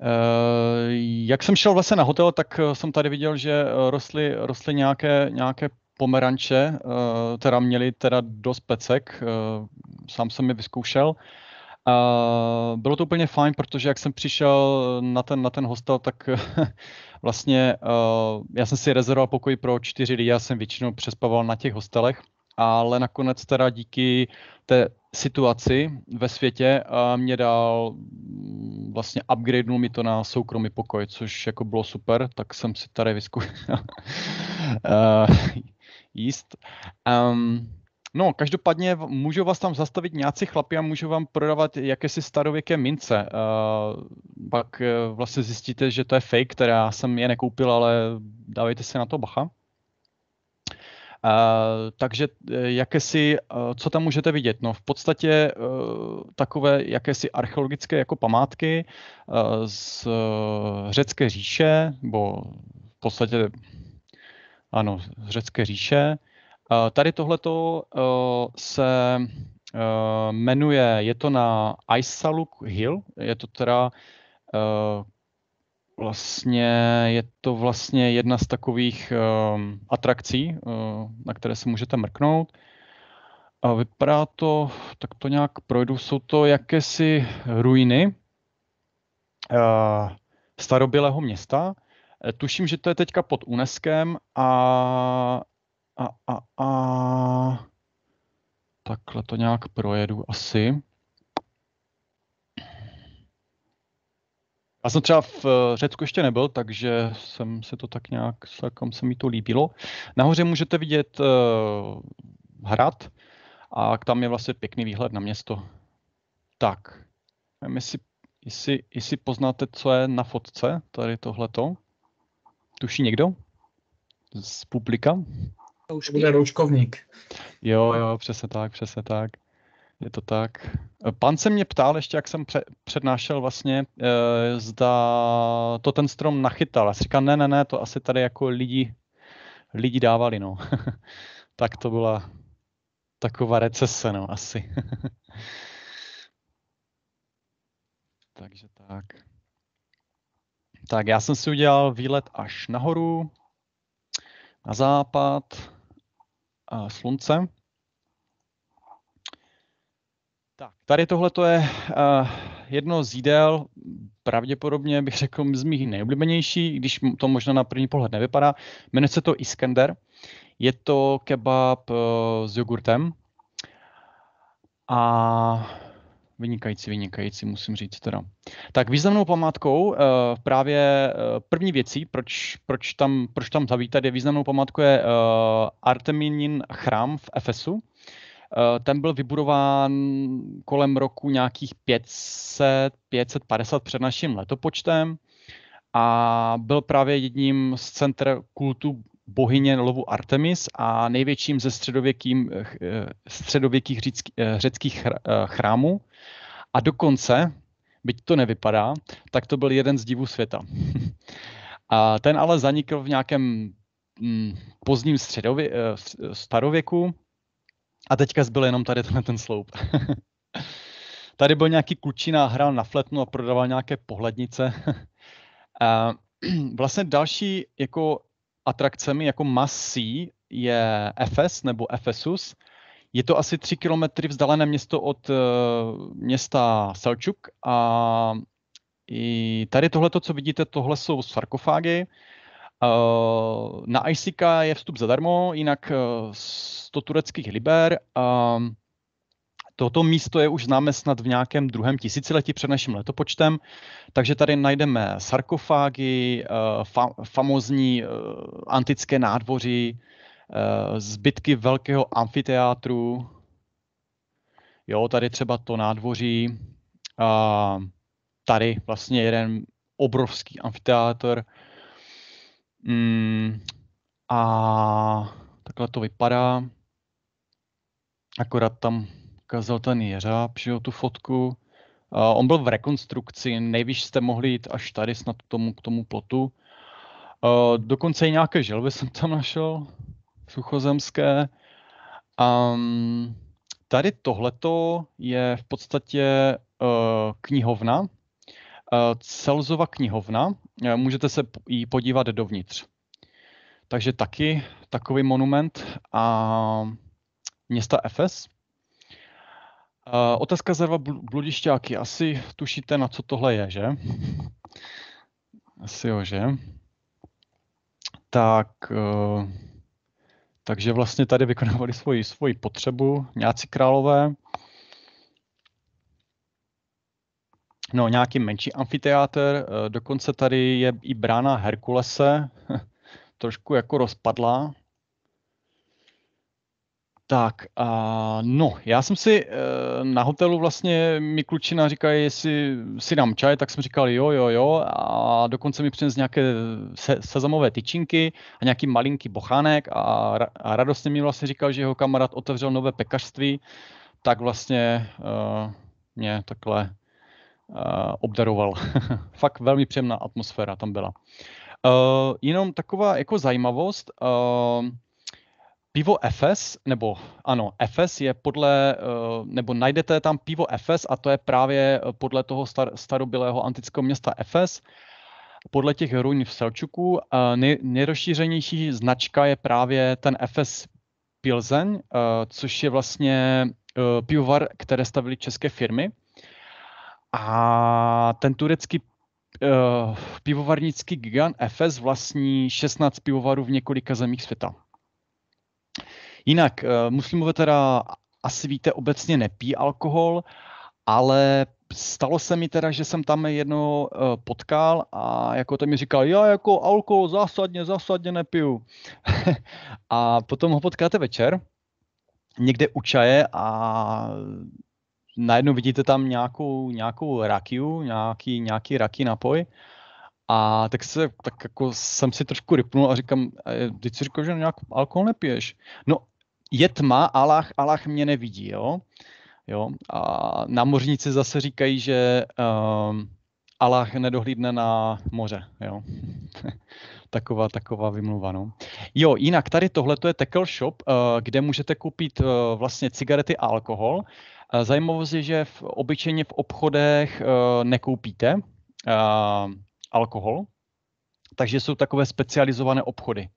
Uh, jak jsem šel vlastně na hotel, tak jsem tady viděl, že rostly, rostly nějaké, nějaké pomeranče, eh, teda měli teda dost pecek, eh, sám jsem je vyzkoušel. bylo to úplně fajn, protože jak jsem přišel na ten, na ten hostel, tak vlastně eh, já jsem si rezervoval pokoj pro čtyři lidi, já jsem většinou přespával na těch hostelech, ale nakonec teda díky té situaci ve světě mě dal mm, vlastně upgrade mi to na soukromý pokoj, což jako bylo super, tak jsem si tady vyzkoušel. jíst. Um, No, každopádně můžu vás tam zastavit nějací chlapi a můžu vám prodávat jakési starověké mince. Uh, pak uh, vlastně zjistíte, že to je fake, která jsem je nekoupil, ale dávejte si na to bacha. Uh, takže jakési, uh, co tam můžete vidět? No v podstatě uh, takové jakési archeologické jako památky uh, z uh, řecké říše, nebo v podstatě ano, z řecké říše. Eh, tady tohleto eh, se eh, jmenuje, je to na Aysaluk Hill, je to teda vlastně, je to vlastně jedna z takových atrakcí, na které se můžete mrknout. A vypadá to, tak to nějak projdu, jsou to jakési ruiny starobylého města, Eh, tuším, že to je teďka pod UNESCem a, a, a, a takhle to nějak projedu asi. Já jsem třeba v eh, Řecku ještě nebyl, takže jsem se to tak nějak, kam se mi to líbilo. Nahoře můžete vidět uh, hrad a tam je vlastně pěkný výhled na město. Tak, nevím, jestli, jestli, jestli poznáte, co je na fotce, tady tohleto. Tuší někdo z publika? Roušky. Bude rouškovník. Jo, jo, přesně tak, přesně tak. Je to tak. Eh, pan se mě ptal ještě, jak jsem pře- přednášel vlastně, e, zda to ten strom nachytal. Já jsem říkal, ne, ne, ne, to asi tady jako lidi, lidi dávali, no. tak to byla taková recese, no, asi. Takže tak. Tak já jsem si udělal výlet až nahoru, na západ, a slunce. Tak, tady tohle je uh, jedno z jídel, pravděpodobně bych řekl z mých nejoblíbenější, když to možná na první pohled nevypadá. Jmenuje se to Iskender. Je to kebab uh, s jogurtem. A Vynikající, vynikající, musím říct teda. Tak významnou památkou uh, právě uh, první věcí, proč, proč, tam, proč tam zavítat, je významnou památkou je uh, Arteminin chrám v Efesu. Uh, ten byl vybudován kolem roku nějakých 500, 550 před naším letopočtem a byl právě jedním z center kultu bohyně lovu Artemis a největším ze středověkým, eh, středověkých eh, řeckých eh, chrámů. A dokonce, byť to nevypadá, tak to byl jeden z divů světa. a ten ale zanikl v nějakém mm, pozdním středově, starověku a teďka zbyl jenom tady tenhle ten sloup. tady byl nějaký klučina, hrál na fletnu a prodával nějaké pohlednice. vlastně další jako atrakcemi jako Masí je Efes nebo Efesus. Je to asi 3 kilometry vzdálené město od eh, města Selčuk a i tady tohle, co vidíte, tohle jsou sarkofágy. Eh, na ICK je vstup zadarmo, jinak 100 eh, tureckých liber. Toto místo je už známe snad v nějakém druhém tisíciletí před naším letopočtem, takže tady najdeme sarkofágy, eh, fa- famozní eh, antické nádvoří, eh, zbytky velkého amfiteátru, jo, tady třeba to nádvoří, a tady vlastně jeden obrovský amfiteátr. Mm, a takhle to vypadá. Akorát tam ukázal ten Jeřáb, že jo, tu fotku. Uh, on byl v rekonstrukci, nejvíc jste mohli jít až tady snad k tomu, k tomu plotu. Uh, dokonce i nějaké želvy jsem tam našel, suchozemské. Um, tady tohleto je v podstatě uh, knihovna, uh, eh, Celzova knihovna. Uh, můžete se jí podívat dovnitř. Takže taky takový monument a města Efes. Eh, otázka za dva bludišťáky. Asi tušíte, na co tohle je, že? Asi jo, že? Tak, uh, takže vlastně tady vykonávali svoji, svoji potřebu nějací králové. No, nějaký menší amfiteátr, eh, dokonce tady je i brána Herkulese, trošku jako rozpadla. Tak, a no, já jsem si e, na hotelu vlastně, mi klučina říká, jestli si dám čaj, tak jsem říkal jo, jo, jo a dokonce mi přines nějaké se, sezamové tyčinky a nějaký malinký bochanek a, a radostně mi vlastně říkal, že jeho kamarád otevřel nové pekařství, tak vlastně e, mě takhle e, obdaroval. Fakt velmi příjemná atmosféra tam byla. E, jenom taková jako zajímavost, e, Pivo FS, nebo ano, FS je podle, eh, nebo najdete tam pivo FS a to je právě eh, podle toho star, starobylého antického města FS, podle těch ruin v Selčuku. Eh, nej, nejrozšířenější značka je právě ten FS Pilzeň, což je vlastně pivovar, které stavily české firmy. A ten turecký pivovarnický gigant FS vlastní 16 pivovarů v několika zemích světa. Jinak, eh, muslimové teda asi víte, obecně nepí alkohol, ale stalo se mi teda, že jsem tam jedno eh, potkal a jako to mi říkal, já jako alkohol zásadně, zásadně nepiju. a potom ho potkáte večer, někde u čaje a najednou vidíte tam nějakou, nějakou rakiu, nějaký, nějaký raký napoj. A tak, se, tak jako jsem si trošku rypnul a říkám, teď si říkal, že nějak alkohol nepiješ. No je tma, Alach, Alach mě nevidí, jo. jo? A námořníci zase říkají, že uh, ehm, Allah nedohlídne na moře, jo. taková, taková vymluva, no. Jo, jinak tady tohle je Tekel Shop, uh, kde můžete koupit uh, vlastně cigarety a alkohol. Uh, eh, zajímavost je, že v, obyčejně v obchodech nekoupíte alkohol, takže jsou takové specializované obchody.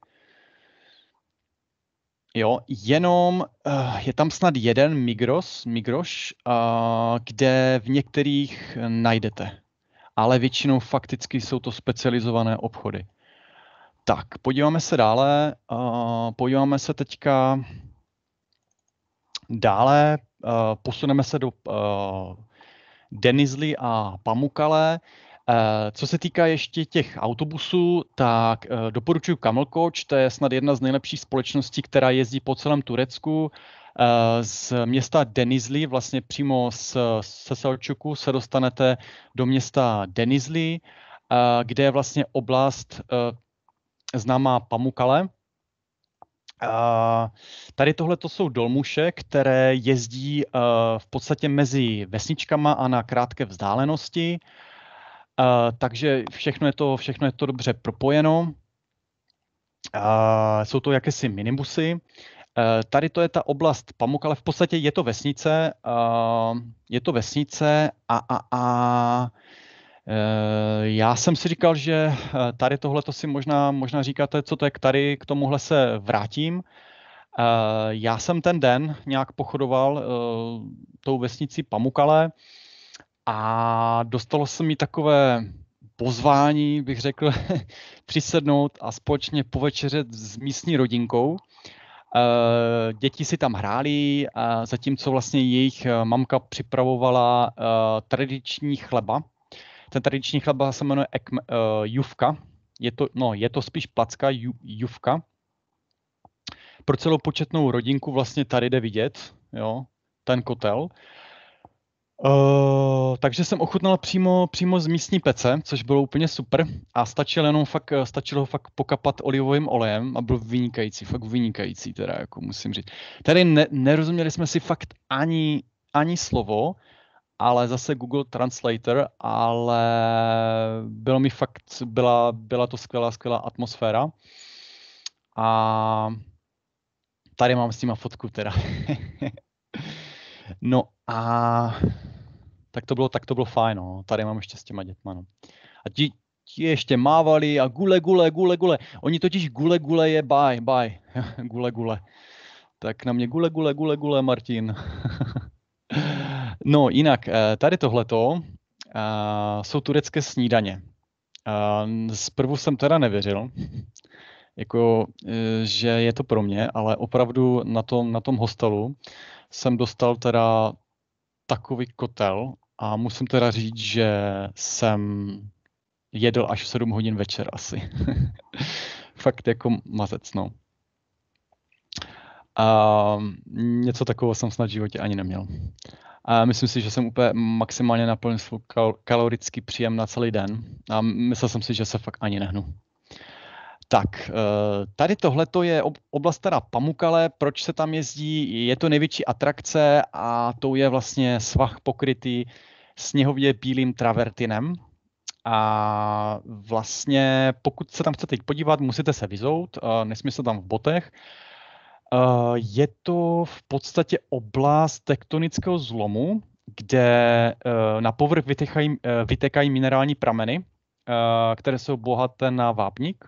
Jo, jenom uh, je tam snad jeden Migros, Migroš, uh, kde v některých eh, najdete. Ale většinou fakticky jsou to specializované obchody. Tak, podíváme se dále. Uh, podíváme se teďka dále. Uh, posuneme se do uh, Denizli a Pamukale. Uh, Eh, co se týká ještě těch autobusů, tak eh, doporučuji Camel Coach, to je snad jedna z nejlepších společností, která jezdí po celém Turecku. Eh, z města Denizli, vlastně přímo z Seselčuku, se dostanete do města Denizli, kde je vlastně oblast známá Pamukale. Tady tohle to jsou dolmuše, které jezdí v podstatě mezi vesničkama a na krátké vzdálenosti. Uh, takže všechno je, to, všechno je to dobře propojeno. Uh, jsou to jakési minibusy. Uh, tady to je ta oblast Pamuk, ale v podstatě je to vesnice. Uh, je to vesnice a, a, a e, já jsem si říkal, že e, tady tohle to si možná, možná říkáte, co to je k tady, k tomuhle se vrátím. Já jsem ten den nějak pochodoval e, tou vesnicí Pamukale, a dostalo se mi takové pozvání, bych řekl, přisednout a společně povečeřet s místní rodinkou. Eh, děti si tam hráli, eh, zatímco vlastně jejich eh, mamka připravovala tradiční chleba. Ten tradiční chleba se jmenuje ekme, Jufka. Je to, no, je to spíš placka ju, Jufka. Pro celou početnou rodinku vlastně tady jde vidět jo, ten kotel. Eh, takže jsem ochutnal přímo, přímo z místní pece, což bylo úplně super a stačilo jenom fakt, eh, stačilo fakt pokapat olivovým olejem a byl vynikající, fakt vynikající teda, jako musím říct. Tady ne, nerozuměli jsme si fakt ani, ani slovo, ale zase Google Translator, ale bylo mi fakt, byla, byla to skvělá, skvělá atmosféra a tady mám s nima fotku teda. no a tak to bylo, tak to bylo fajn, no. Tady mám ještě s těma dětma, no. A ti, ti ještě mávali a gule, gule, gule, gule. Oni totiž gule, gule je bye, bye. gule, gule. Tak na mě gule, gule, gule, gule, Martin. no, jinak, eh, tady tohleto eh, jsou turecké snídaně. Eh, zprvu jsem teda nevěřil, jako, že je to pro mě, ale opravdu na tom, na tom hostelu jsem dostal teda takový kotel a musím teda říct, že jsem jedl až v 7 hodin večer asi. Fakt jako mazec, no. A něco takového jsem snad v životě ani neměl. A myslím si, že jsem úplně maximálně naplnil svůj kalorický příjem na celý den a myslel jsem si, že se fakt ani nehnu. Tak, eh, tady tohle je oblast teda Pamukale, proč se tam jezdí, je to největší atrakce a tou je vlastně svah pokrytý sněhově bílým travertinem. A vlastně pokud se tam chcete podívat, musíte se vyzout, eh, nesmí se tam v botech. Eh, je to v podstatě oblast tektonického zlomu, kde na povrch vytekají, vytekají minerální prameny, které jsou bohaté na vápník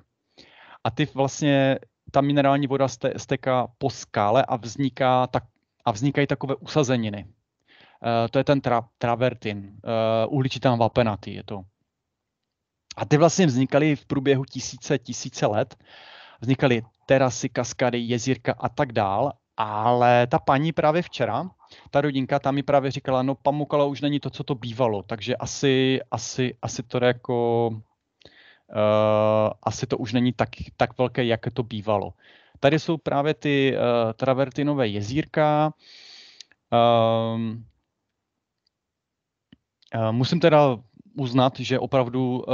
a ty vlastně, ta minerální voda steká po skále a, vzniká tak, a vznikají takové usazeniny. Eh, to je ten tra, travertin, uh, eh, uhličitán vapenatý je to. A ty vlastně vznikaly v průběhu tisíce, tisíce let. Vznikaly terasy, kaskady, jezírka a tak dál. Ale ta paní právě včera, ta rodinka, tam mi právě říkala, no Pamukala už není to, co to bývalo, takže asi, asi, asi to jako Eh, asi to už není tak, tak velké, jak to bývalo. Tady jsou právě ty uh, travertinové jezírka. Um, uh, musím teda uznat, že opravdu uh,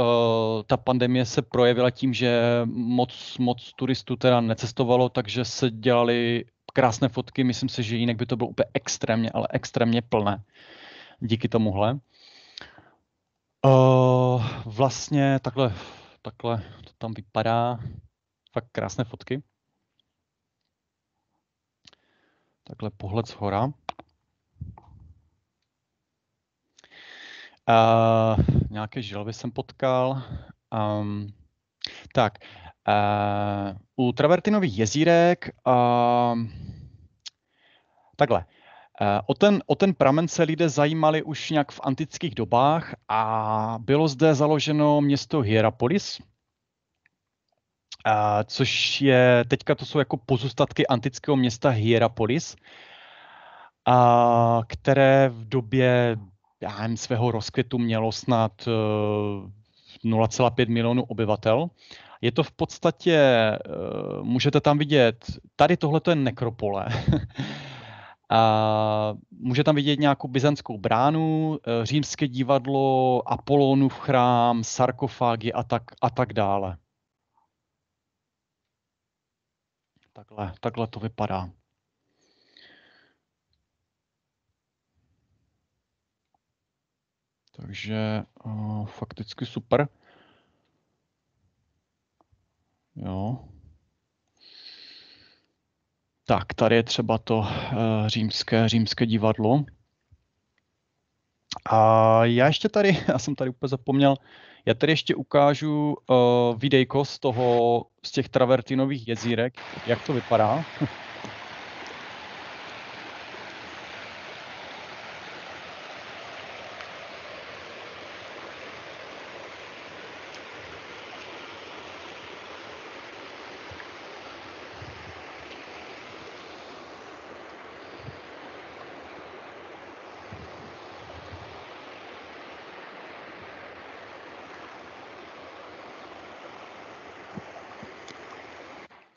ta pandemie se projevila tím, že moc, moc turistů teda necestovalo, takže se dělali krásné fotky. Myslím si, že jinak by to bylo úplně extrémně, ale extrémně plné díky tomuhle. Uh, vlastně takhle takhle to tam vypadá. Fakt krásné fotky. Takhle pohled z hora. Uh, nějaké želvy jsem potkal. Um, tak, uh, u travertinových jezírek uh, takhle. Eh, o ten, o ten pramen se lidé zajímali už nějak v antických dobách a bylo zde založeno město Hierapolis, eh, což je, teďka to jsou jako pozůstatky antického města Hierapolis, a eh, které v době já nevím, svého rozkvětu mělo snad 0,5 milionů obyvatel. Je to v podstatě, můžete tam vidět, tady tohle je nekropole. A může tam vidět nějakou byzantskou bránu, eh, římské divadlo, Apolonův chrám, sarkofágy a tak, a tak dále. Takhle, takhle to vypadá. Takže uh, fakticky super. Jo. Tak, tady je třeba to eh, římské, římské divadlo. A já ještě tady, já jsem tady úplně zapomněl, já tady ještě ukážu uh, videjko z toho, z těch travertinových jezírek, jak to vypadá.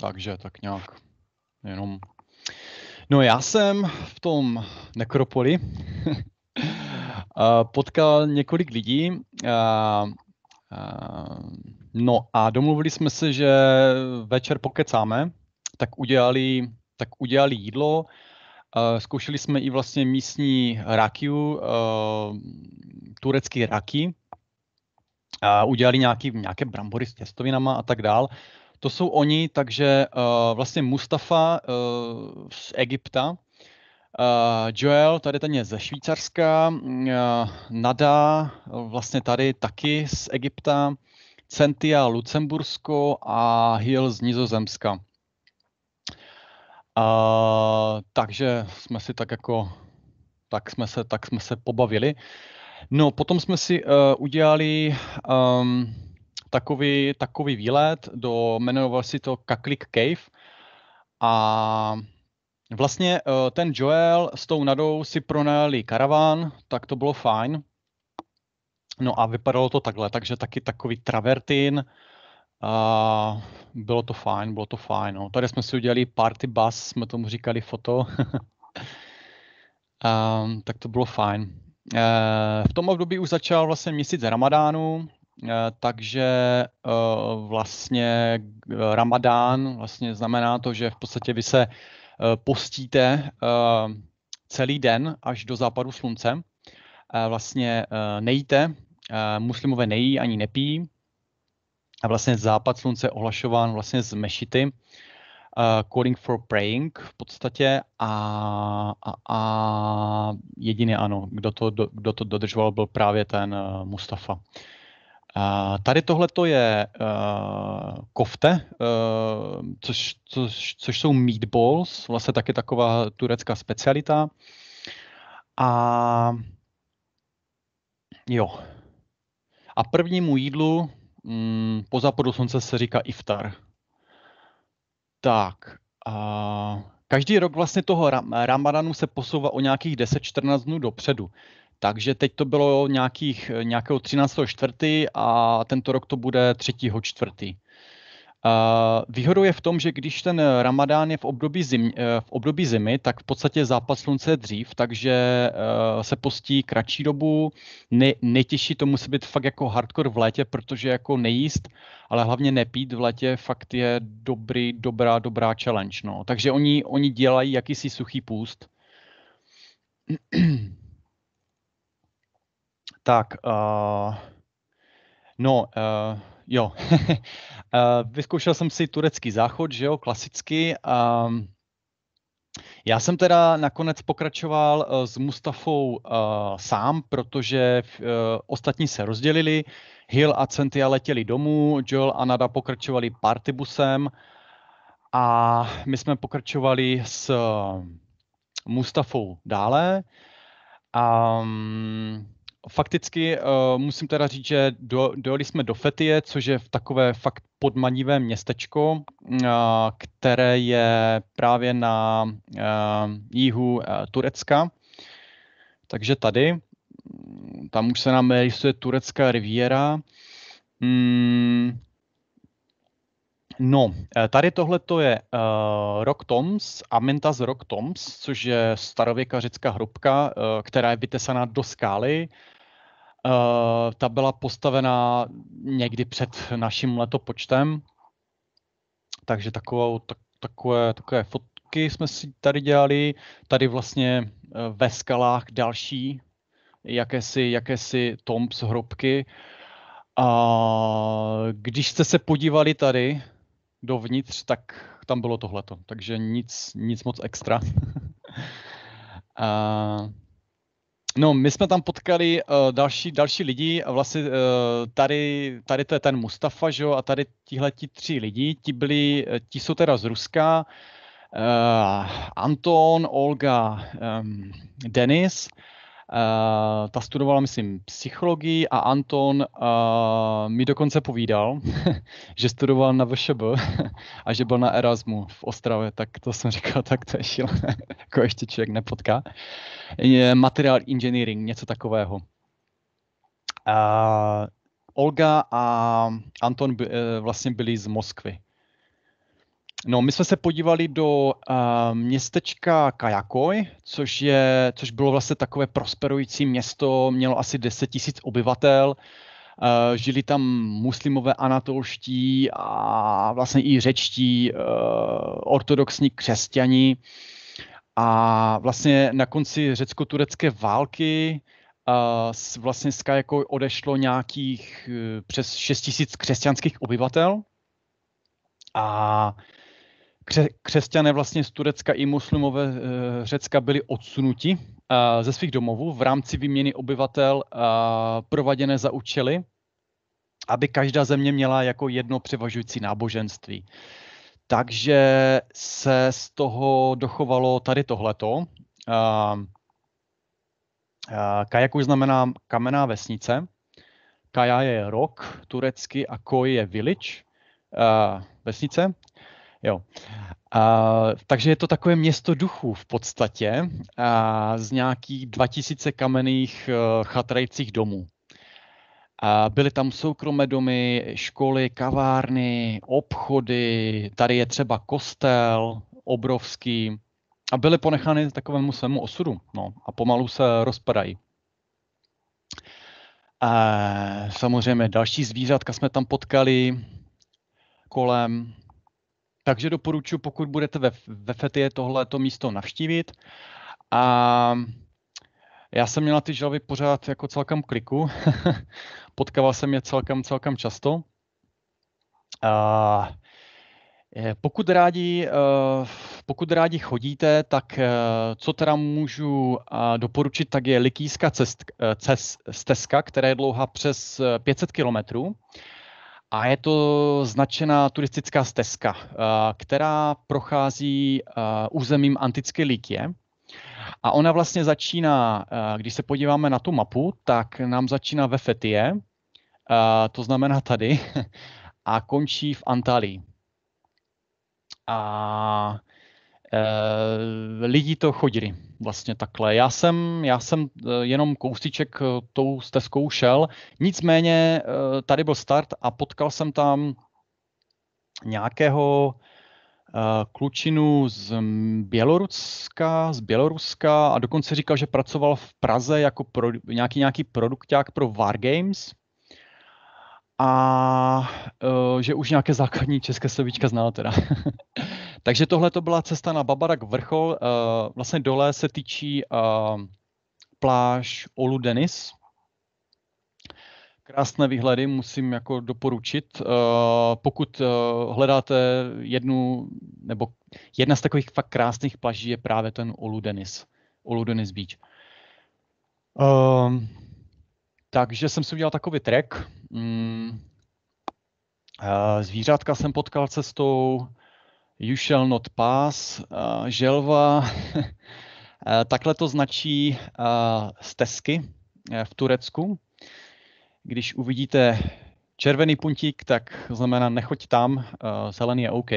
Takže tak nějak jenom. No já jsem v tom nekropoli potkal několik lidí. No a domluvili jsme se, že večer pokecáme, tak udělali, tak udělali jídlo, Zkoušeli jsme i vlastně místní rakiu, turecký raky. Udělali nějaký, nějaké brambory s těstovinama a tak dál. To jsou oni, takže uh, vlastně Mustafa uh, z Egypta, uh, Joel, tady ten je ze Švýcarska, uh, Nada, uh, vlastně tady taky z Egypta, Centia Lucembursko a Hill z Nizozemska. Uh, takže jsme si tak jako, tak jsme se, tak jsme se pobavili. No, potom jsme si uh, udělali um, takový, takový výlet, do, jmenoval si to Kaklik Cave a vlastně eh, ten Joel s tou Nadou si pronajali karaván, tak to bylo fajn. No a vypadalo to takhle, takže taky takový travertin, a bylo to fajn, bylo to fajn. No. Tady jsme si udělali party bus, jsme tomu říkali foto. a, ehm, tak to bylo fajn. Eh, v tom období už začal vlastně měsíc Ramadánu, Eh, takže eh, vlastně eh, ramadán vlastně znamená to, že v podstatě vy se postíte celý den až do západu slunce. Vlastně nejíte, muslimové nejí ani nepijí. A vlastně západ slunce je ohlašován vlastně z mešity, calling for praying v podstatě a, a, a jedině ano, kdo to, kdo to dodržoval byl právě ten Mustafa tady tohle to je uh, kofte, uh, což, což, což jsou meatballs, vlastně taky taková turecká specialita. A jo. A prvnímu jídlu mm, po západu slunce se říká iftar. Tak. Uh, každý rok vlastně toho ram, Ramadanu se posouvá o nějakých 10-14 dnů dopředu. Takže teď to bylo nějakých, nějakého 13. čtvrtý a tento rok to bude 3. čtvrtý. Eh, výhodou je v tom, že když ten ramadán je v období, zim, eh, v období zimy, tak v podstatě západ slunce je dřív, takže eh, se postí kratší dobu. ne nejtěžší to musí být fakt jako hardcore v létě, protože jako nejíst, ale hlavně nepít v létě fakt je dobrý, dobrá, dobrá challenge. No. Takže oni, oni dělají jakýsi suchý půst. Tak, uh, no, uh, jo. uh, vyzkoušel jsem si turecký záchod, že jo, klasicky. Um, já jsem teda nakonec pokračoval uh, s Mustafou uh, sám, protože uh, ostatní se rozdělili. Hill a Centia letěli domů, Joel a Nada pokračovali partybusem a my jsme pokračovali s Mustafou dále. Um, Fakticky uh, musím teda říct, že do, dojeli jsme do Fetie, což je v takové fakt podmanivé městečko, uh, které je právě na uh, jihu uh, Turecka. Takže tady, tam už se nám rysuje turecká riviera. Mm, No, eh, tady tohle to je uh, Rock Toms, Amentas Rock Toms, což je starověká řecká hrobka, uh, která je vytesaná do skály. Uh, ta byla postavená někdy před naším letopočtem, takže takovou, tak, takové, takové fotky jsme si tady dělali. Tady vlastně uh, ve skalách další jakési, jakési Toms hrobky. A když jste se podívali tady, dovnitř, tak tam bylo tohleto. Takže nic, nic moc extra. a, no, my jsme tam potkali uh, další, další lidi a vlastně uh, tady, tady to je ten Mustafa, že? a tady tihle ti tři lidi, ti, byli, eh, ti jsou teda z Ruska, uh, Anton, Olga, um, Denis, Eh, ta studovala, myslím, psychologii a Anton uh, mi dokonce povídal, že studoval na VŠB a že byl na Erasmu v Ostravě, tak to jsem říkal, tak to je šílené, jako ještě člověk nepotká. Materiál engineering, něco takového. Uh, Olga a Anton by, uh, vlastně byli z Moskvy. No, my jsme se podívali do uh, městečka Kajakoj, což, je, což bylo vlastně takové prosperující město, mělo asi 10 tisíc obyvatel, uh, žili tam muslimové anatolští a vlastně i řečtí uh, ortodoxní křesťani. A vlastně na konci řecko-turecké války uh, vlastně z Kajakoj odešlo nějakých uh, přes 6 tisíc křesťanských obyvatel. A uh, kře- křesťané vlastně z Turecka i muslimové e, Řecka byli odsunuti e, ze svých domovů v rámci výměny obyvatel e, provaděné za účely, aby každá země měla jako jedno převažující náboženství. Takže se z toho dochovalo tady tohleto. Kajak už znamená kamenná vesnice. Kaja je rok turecky a koj je village, vesnice. Jo. A, takže je to takové město duchů v podstatě a, z nějakých 2000 kamenných eh, chatrajících domů. A byly tam soukromé domy, školy, kavárny, obchody, tady je třeba kostel obrovský a byly ponechány takovému svému osudu no, a pomalu se rozpadají. A samozřejmě další zvířatka jsme tam potkali kolem, takže doporučuji, pokud budete ve, ve Fetie tohleto místo navštívit. A já jsem měl na ty žalvy pořád jako celkem kliku. Potkával jsem je celkem, celkem často. A eh, pokud rádi, eh, pokud rádi chodíte, tak eh, co teda můžu doporučit, tak je Likýská cest, cest, stezka, která je dlouhá přes 500 kilometrů a je to značená turistická stezka, eh, která prochází eh, územím antické Líkie. A ona vlastně začíná, eh, když se podíváme na tu mapu, tak nám začíná ve Fetie, to znamená tady, a končí v Antalii. A lidi to chodili vlastně takhle. Já jsem, já jsem eh, jenom kousíček eh, tou stezkou šel, nicméně eh, tady byl start a potkal jsem tam nějakého klučinu z mm, Běloruska, z Běloruska a dokonce říkal, že pracoval v Praze jako pro, nějaký, nějaký produkták pro Wargames a že už nějaké základní české slovíčka znal teda. Takže tohle to byla cesta na Babarak vrchol. Eh, vlastně dole se týčí eh, pláž Olu Denis. Krásné výhledy musím jako doporučit. Eh, pokud hledáte jednu, nebo jedna z takových fakt krásných plaží je právě ten Olu Denis. Olu Denis Beach. Takže jsem si udělal takový trek. Mm. Zvířátka jsem potkal cestou, You shall not pass, uh, želva. Eh, takhle to značí uh, stezky v Turecku. Když uvidíte červený puntík, tak znamená nechoď tam, uh, zelený je OK.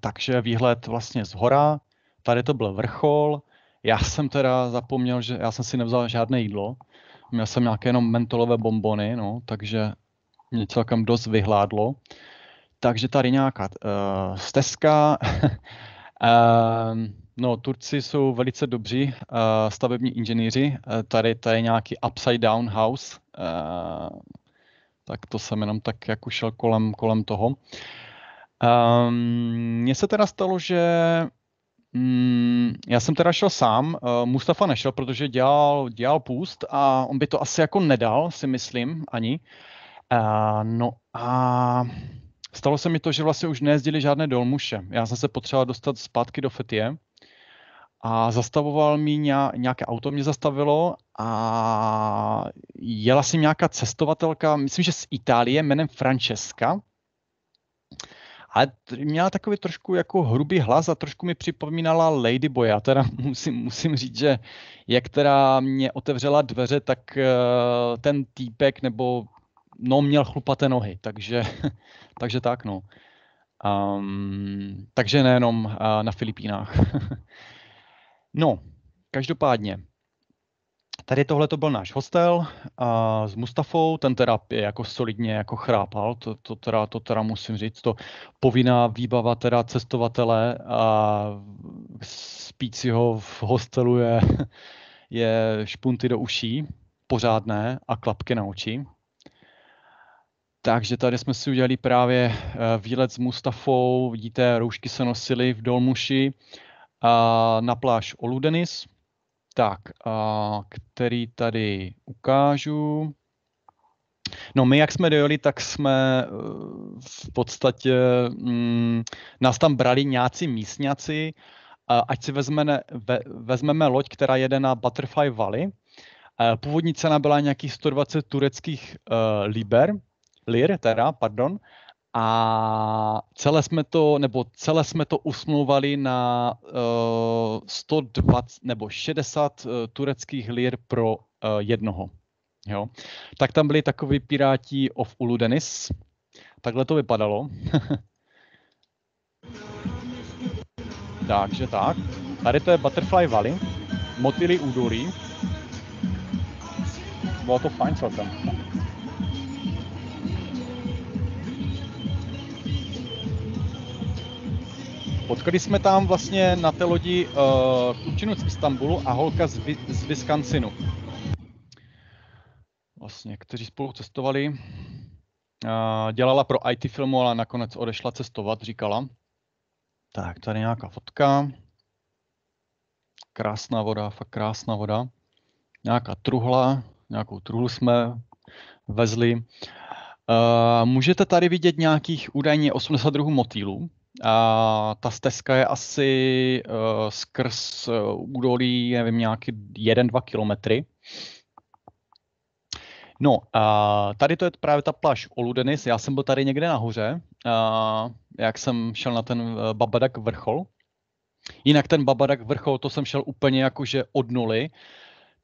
Takže výhled vlastně z hora, tady to byl vrchol, já jsem teda zapomněl, že já jsem si nevzal žádné jídlo, měl jsem nějaké jenom mentolové bombony, no, takže mě celkem dost vyhládlo. Takže tady nějaká uh, stezka. uh, no, Turci jsou velice dobří uh, stavební inženýři. Uh, tady, to je nějaký upside down house. Uh, tak to jsem jenom tak jako šel kolem, kolem toho. Um, mně se teda stalo, že um, já jsem teda šel sám, uh, Mustafa nešel, protože dělal, dělal půst a on by to asi jako nedal, si myslím, ani. Uh, no a Stalo se mi to, že vlastně už nejezdili žádné dolmuše. Já jsem se potřeboval dostat zpátky do Fetie a zastavoval mi nějaké auto, mě zastavilo a jela si nějaká cestovatelka, myslím, že z Itálie, jménem Francesca. A měla takový trošku jako hrubý hlas a trošku mi připomínala Boy. Já teda musím, musím říct, že jak teda mě otevřela dveře, tak eh, ten týpek nebo no, měl chlupaté nohy, takže, takže tak, no. Um, takže nejenom uh, na Filipínách. no, každopádně, tady tohle to byl náš hostel uh, s Mustafou, ten teda je jako solidně jako chrápal, to, to, teda, to teda musím říct, to povinná výbava teda cestovatele a spícího v hostelu je, je špunty do uší, pořádné a klapky na oči, takže tady jsme si udělali právě eh, výlet s Mustafou, vidíte, roušky se nosily v Dolmuši na pláž Oludenis, tak, který tady ukážu. No my, jak jsme dojeli, tak jsme eh, v podstatě, mm, nás tam brali nějací místňaci, ať si vezmeme, ve, vezmeme loď, která jede na Butterfly Valley. Eh, původní cena byla nějakých 120 tureckých uh, liber, lir, teda, pardon, a celé jsme to, nebo celé jsme to usmluvali na uh, eh, 120 nebo 60 uh, eh, tureckých lir pro uh, jednoho. Jo. Tak tam byli takový piráti of Denis. Takhle to vypadalo. Takže tak. Tady to je Butterfly Valley. Motily údolí. Bylo to fajn celkem. Potkali jsme tam vlastně na té lodi uh, eh, klučinu z Istanbulu a holka z, Vi- z Wisconsinu. Vlastně, kteří spolu cestovali. Uh, dělala pro IT filmu, ale nakonec odešla cestovat, říkala. Tak, tady nějaká fotka. Krásná voda, fakt krásná voda. Nějaká truhla, nějakou truhlu jsme vezli. Uh, můžete tady vidět nějakých údajně 82 motýlů, a ta stezka je asi uh, skrz uh, údolí, nevím, nějaký 1-2 kilometry. No, uh, tady to je právě ta pláž Oludenis. Já jsem byl tady někde nahoře, uh, jak jsem šel na ten uh, Babadak vrchol. Jinak ten Babadak vrchol, to jsem šel úplně jakože od nuly,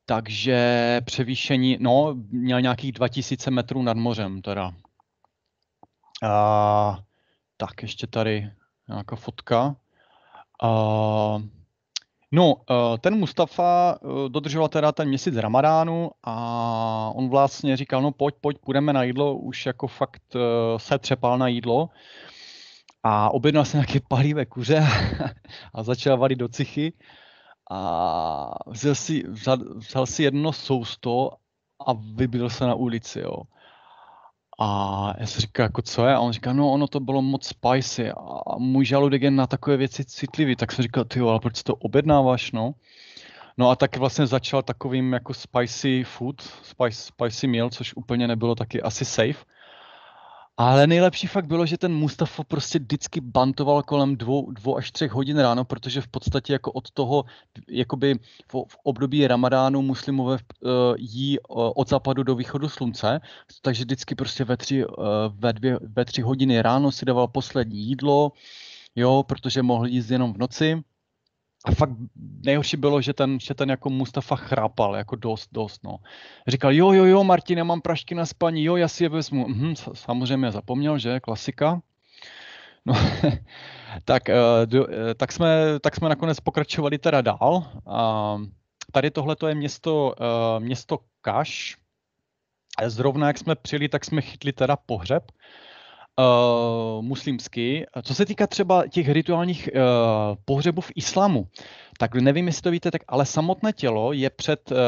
takže převýšení, no, měl nějakých 2000 metrů nad mořem teda. Uh, tak ještě tady nějaká fotka. Uh, no, ten Mustafa e, dodržoval teda ten měsíc Ramadánu a on vlastně říkal, no pojď, pojď, půjdeme na jídlo, už jako fakt e, se třepal na jídlo. A objednal se nějaké palivé kuře a začal valit do cichy a vzal si, vzal, vzal si jedno sousto a vybil se na ulici, jo. A já jsem říkal, jako co je? A on říká, no ono to bylo moc spicy a můj žaludek je na takové věci citlivý. Tak jsem říkal, ty ale proč to objednáváš, no? No a tak vlastně začal takovým jako spicy food, spice, spicy meal, což úplně nebylo taky asi safe. Ale nejlepší fakt bylo, že ten Mustafa prostě vždycky bantoval kolem dvou, dvou až třech hodin ráno, protože v podstatě jako od toho, jakoby v, v období ramadánu muslimové uh, jí uh, od západu do východu slunce, takže vždycky prostě ve tři, uh, ve, dvě, ve tři hodiny ráno si dával poslední jídlo, jo, protože mohl jíst jenom v noci a fakt nejhorší bylo, že ten, že ten jako Mustafa chrápal, jako dost, dost, no. Říkal, jo, jo, jo, já mám prašky na spaní, jo, já si je vezmu. Mhm, samozřejmě zapomněl, že, klasika. No, tak, eh, do, eh, tak, jsme, tak jsme nakonec pokračovali teda dál. A tady tohle je město, eh, město Kaš. Zrovna jak jsme přijeli, tak jsme chytli teda pohřeb. Eh, muslimsky. Eh, co se týká třeba těch rituálních uh, pohřebů v islámu, tak nevím, jestli to víte, tak ale samotné tělo je před uh,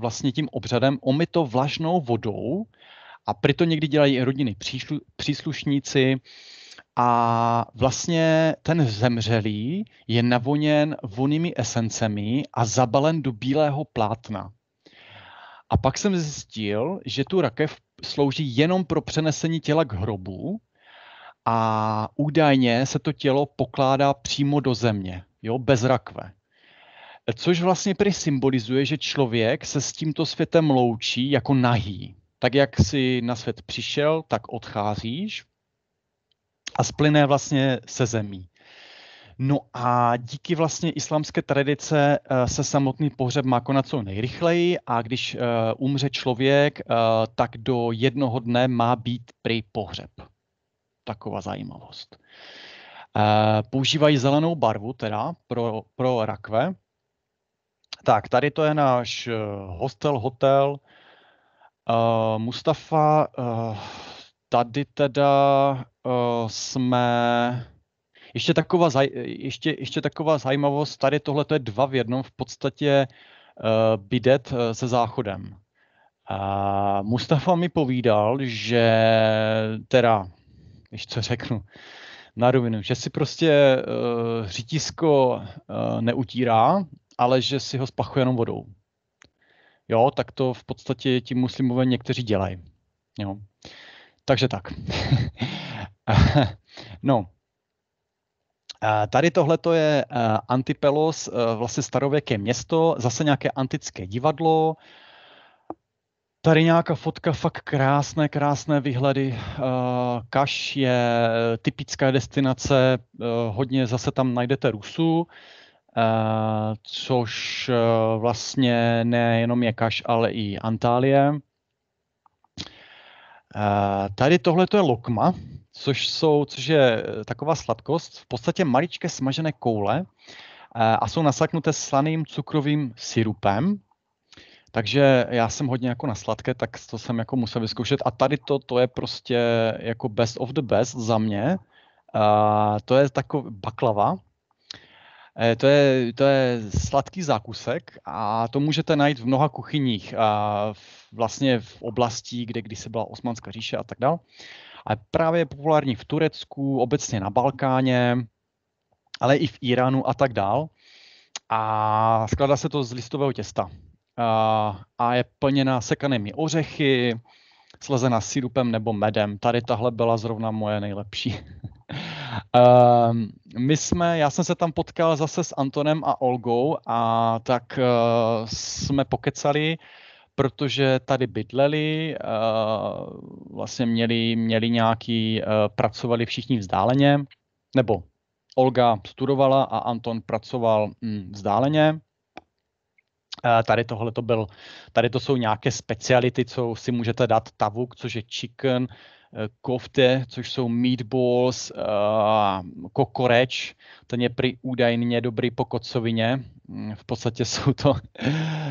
vlastně tím obřadem omyto vlažnou vodou a proto to někdy dělají rodiny příšlu, příslušníci a vlastně ten zemřelý je navoněn vonými esencemi a zabalen do bílého plátna. A pak jsem zjistil, že tu rakev slouží jenom pro přenesení těla k hrobu a údajně se to tělo pokládá přímo do země, jo, bez rakve. Což vlastně prý symbolizuje, že člověk se s tímto světem loučí jako nahý. Tak jak si na svět přišel, tak odcházíš a splyne vlastně se zemí. No a díky vlastně islámské tradice eh, se samotný pohřeb má konat co nejrychleji a když eh, umře člověk, eh, tak do jednoho dne má být prý pohřeb. Taková zajímavost. Používají zelenou barvu teda pro, pro rakve. Tak, tady to je náš hostel, hotel. Mustafa, tady teda jsme ještě taková, zaj, ještě, ještě taková zajímavost, tady tohle je dva v jednom v podstatě uh, bidet eh, se záchodem. A Mustafa mi povídal, že teda, když co řeknu, na rovinu, že si prostě uh, eh, řítisko uh, neutírá, ale že si ho spachuje jenom vodou. Jo, tak to v podstatě ti muslimové někteří dělají. Jo. Takže tak. no, Tady tohle je eh, Antipelos, eh, vlastně starověké město, zase nějaké antické divadlo. Tady nějaká fotka, fakt krásné, krásné výhledy. Eh, Kaš je typická destinace, hodně zase tam najdete Rusů, což vlastně nejenom je Kaš, ale i Antálie. Tady tohle je Lokma, což, jsou, což je eh, taková sladkost, v podstatě maličké smažené koule eh, a jsou nasaknuté slaným cukrovým syrupem, takže já jsem hodně jako na sladké, tak to jsem jako musel vyzkoušet. A tady to, to je prostě jako best of the best za mě. A eh, to je takový baklava. to je, to je sladký zákusek a to můžete najít v mnoha kuchyních, uh, vlastně v oblasti, kde kdysi byla Osmanská říše a tak dále ale právě je populární v Turecku, obecně na Balkáně, ale i v Iránu a tak dál. A skládá se to z listového těsta. A, a je plněna sekanými ořechy, slezena sirupem nebo medem. Tady tahle byla zrovna moje nejlepší. Ehm, my jsme, já jsem se tam potkal zase s Antonem a Olgou a tak eh, jsme pokecali protože tady bydleli, eh, vlastně měli, měli nějaký, eh, pracovali všichni vzdáleně, nebo Olga studovala a Anton pracoval hm, vzdáleně. Eh, tady tohle to byl, tady to jsou nějaké speciality, co si můžete dát tavuk, což je chicken, Eh, kofte, což jsou meatballs, eh, kokoreč, ten je prý údajně dobrý po kocovině. Mm, v podstatě jsou to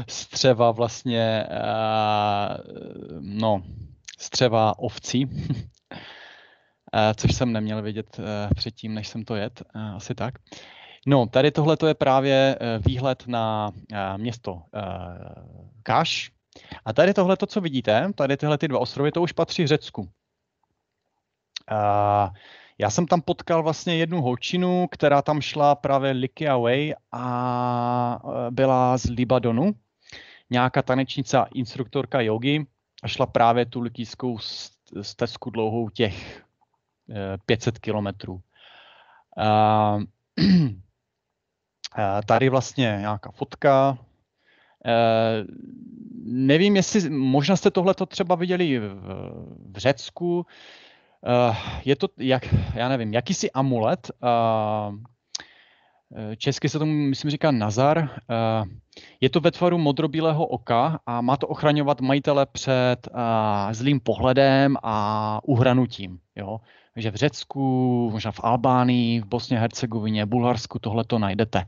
střeva vlastně, eh, no, střeva ovcí, což jsem neměl vědět předtím, než jsem to jet, asi tak. No, tady tohle je právě výhled na město Kaš. A tady tohle, co vidíte, tady tyhle ty dva ostrovy, to už patří Řecku. A já jsem tam potkal vlastně jednu holčinu, která tam šla právě Licky Away a e, byla z Libadonu, nějaká tanečnice instruktorka jogi a šla právě tu likijskou stezku dlouhou těch 500 e, kilometrů. Tady vlastně nějaká fotka. E, nevím, jestli možná jste tohle třeba viděli v Řecku Uh, je to, jak, já nevím, jakýsi amulet, uh, česky se tomu, myslím, říká Nazar, uh, je to ve tvaru modrobílého oka a má to ochraňovat majitele před uh, zlým pohledem a uhranutím. Jo? Takže v Řecku, možná v Albánii, v Bosně, Hercegovině, Bulharsku tohle to najdete.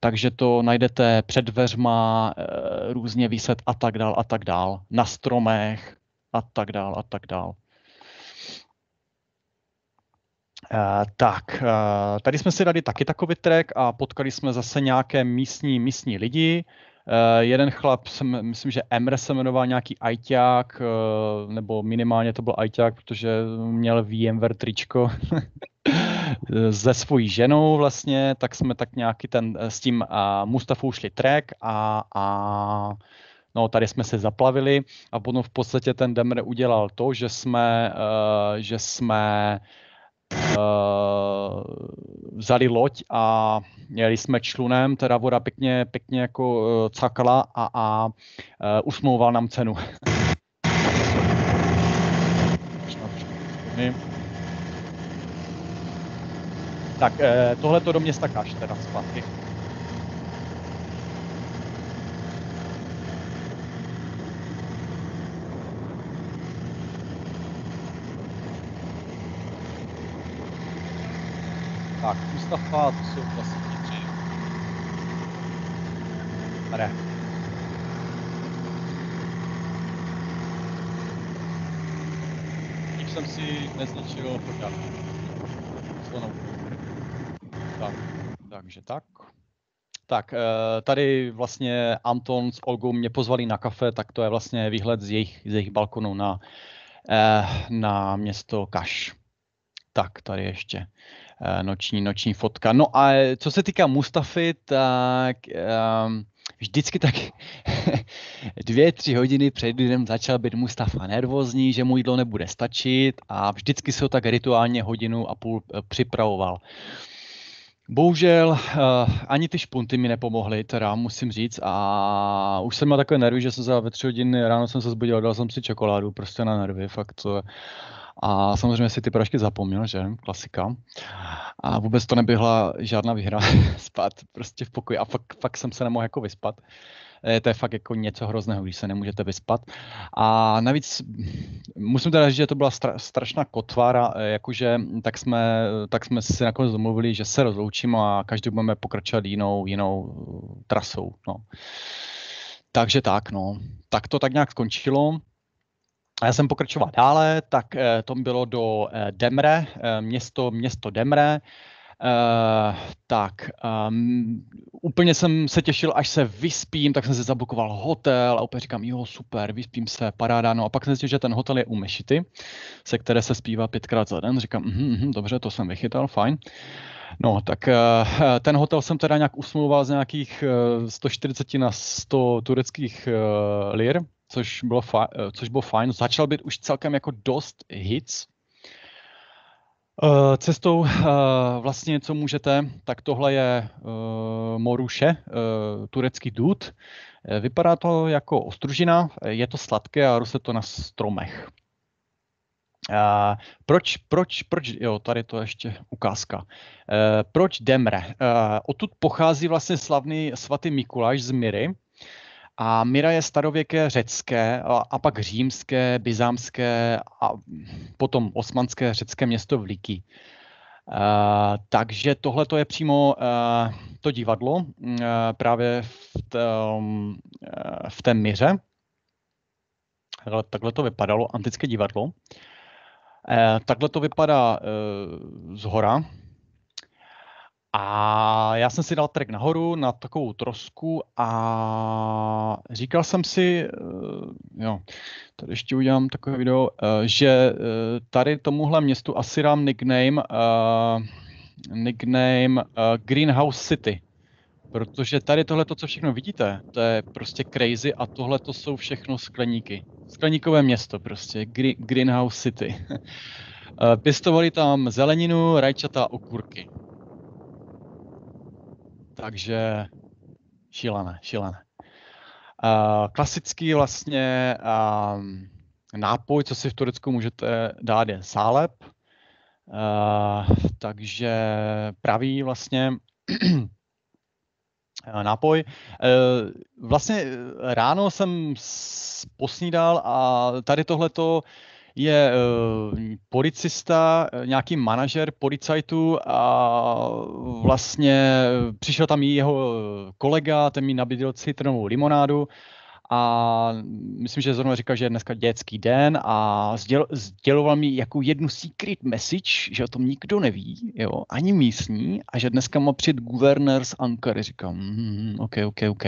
Takže to najdete před dveřma, uh, různě vyset a tak dál a tak dál, na stromech a tak dál a tak dál. Eh, tak, uh, tady jsme si dali taky takový trek a potkali jsme zase nějaké místní, místní lidi. Uh, jeden chlap, jsem, myslím, že Emre se jmenoval nějaký ajťák, uh, nebo minimálně to byl ajťák, protože měl VMware tričko se svojí ženou vlastně, tak jsme tak nějaký ten, s tím uh, Mustafou šli trek a, a no tady jsme se zaplavili a potom v podstatě ten Demre udělal to, že jsme, uh, že jsme uh, Eh, vzali loď a jeli jsme člunem, teda voda pěkně, pěkně jako eh, cakla a, a eh, usmouval nám cenu. tak tohle to do města Kaš, teda zpátky. estofado seu plastiquinho. Olha. Už jsem si neznačil pořádku. Zvonou. Tak, takže tak. Tak, eh, tady vlastně Anton s Olgou mě pozvali na kafe, tak to je vlastně výhled z jejich, z jejich balkonu na, eh, na město Kaš. Tak, tady ještě. Eh, noční, noční fotka. No a co se týká Mustafy, tak um, vždycky tak dvě, tři hodiny před lidem začal být Mustafa nervózní, že mu jídlo nebude stačit a vždycky se ho tak rituálně hodinu a půl eh, připravoval. Bohužel uh, ani ty špunty mi nepomohly, teda musím říct. A už jsem měl takové nervy, že jsem za ve tři hodiny ráno jsem se zbudil, dal jsem si čokoládu, prostě na nervy, fakt to. A samozřejmě si ty prašky zapomněl, že? Klasika. A vůbec to nebyla žádná výhra spát prostě v pokoji. A fakt, fakt jsem se nemohl jako vyspat. E, to je fakt jako něco hrozného, když se nemůžete vyspat. A navíc musím teda říct, že to byla stra, strašná kotvára, e, jakože tak jsme, tak jsme si nakonec domluvili, že se rozloučíme a každý budeme pokračovat jinou, jinou eh, trasou. No. Takže tak, no. Tak to tak nějak skončilo a já jsem pokračoval dále, tak eh, to bylo do eh, Demre, eh, město, město Demre. Uh, tak um, úplně jsem se těšil, až se vyspím, tak jsem si zablokoval hotel a opět říkám, jo, super, vyspím se, paráda, no a pak jsem zjistil, že ten hotel je u Mešity, se které se zpívá pětkrát za den, říkám, uh, uh, dobře, to jsem vychytal, fajn. No, tak uh, ten hotel jsem teda nějak usmluval z nějakých uh, 140 na 100 tureckých uh, lir, což bylo, fa- eh, což bylo fajn. Začal být už celkem jako dost hits. Eh, cestou eh, vlastně, co můžete, tak tohle je Moruše, turecký dud. Vypadá to jako ostružina, je to sladké a roste to na stromech. proč, proč, proč, jo, tady to ještě ukázka. proč Demre? odtud pochází vlastně slavný svatý Mikuláš z Miry, a Mira je starověké řecké a, a pak římské, byzámské a potom osmanské řecké město Vlíky. Uh, e, takže tohle to je přímo uh, to divadlo uh, právě v, tom, uh, v té míře. Takhle to vypadalo, antické divadlo. Uh, takhle to vypadá uh, z hora, a já jsem si dal trek nahoru na takovou trosku a říkal jsem si, eh, jo, tady ještě udělám takové video, eh, že eh, tady tomuhle městu asi dám nickname, nickname Greenhouse City. Protože tady tohle, co všechno vidíte, to je prostě crazy a tohle to jsou všechno skleníky. Skleníkové město prostě, Greenhouse City. Pěstovali tam zeleninu, rajčata, okurky. Takže šílené, šílené. Uh, klasický vlastně um, nápoj, co si v Turecku můžete dát, je sáleb. Uh, eh, takže pravý vlastně nápoj. Uh, vlastně ráno jsem posnídal a tady tohleto uh, je eh, policista, eh, nějaký manažer policajtů a vlastně eh, přišel tam i jeho kolega, ten mi nabídl citronovou limonádu a myslím, že zrovna říkal, že je dneska dětský den a sděl, sděloval mi jako jednu secret message, že o tom nikdo neví, jo, ani místní a že dneska má před guvernér z Ankary. Říkám, mm, OK, OK, OK.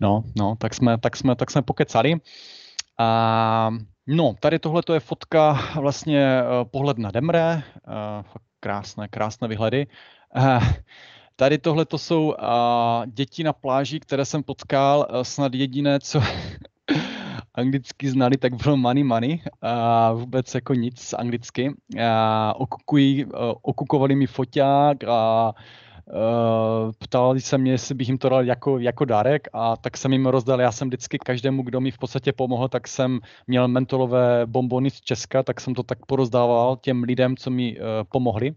No, no, tak jsme, tak jsme, tak jsme pokecali. A No, tady tohle je fotka, vlastně eh, pohled na Demre, eh, krásné, krásné vyhledy. Eh, tady tohle to jsou děti na pláži, které jsem potkal, snad jediné, co anglicky znali, tak bylo money money, vůbec jako nic anglicky. okukují, okukovali mi foťák a Eh, ptali se mě, jestli bych jim to dal jako, jako darek a tak jsem jim rozdal. Já jsem vždycky každému, kdo mi v podstatě pomohl, tak jsem měl mentolové bombony z Česka, tak jsem to tak porozdával těm lidem, co mi eh, pomohli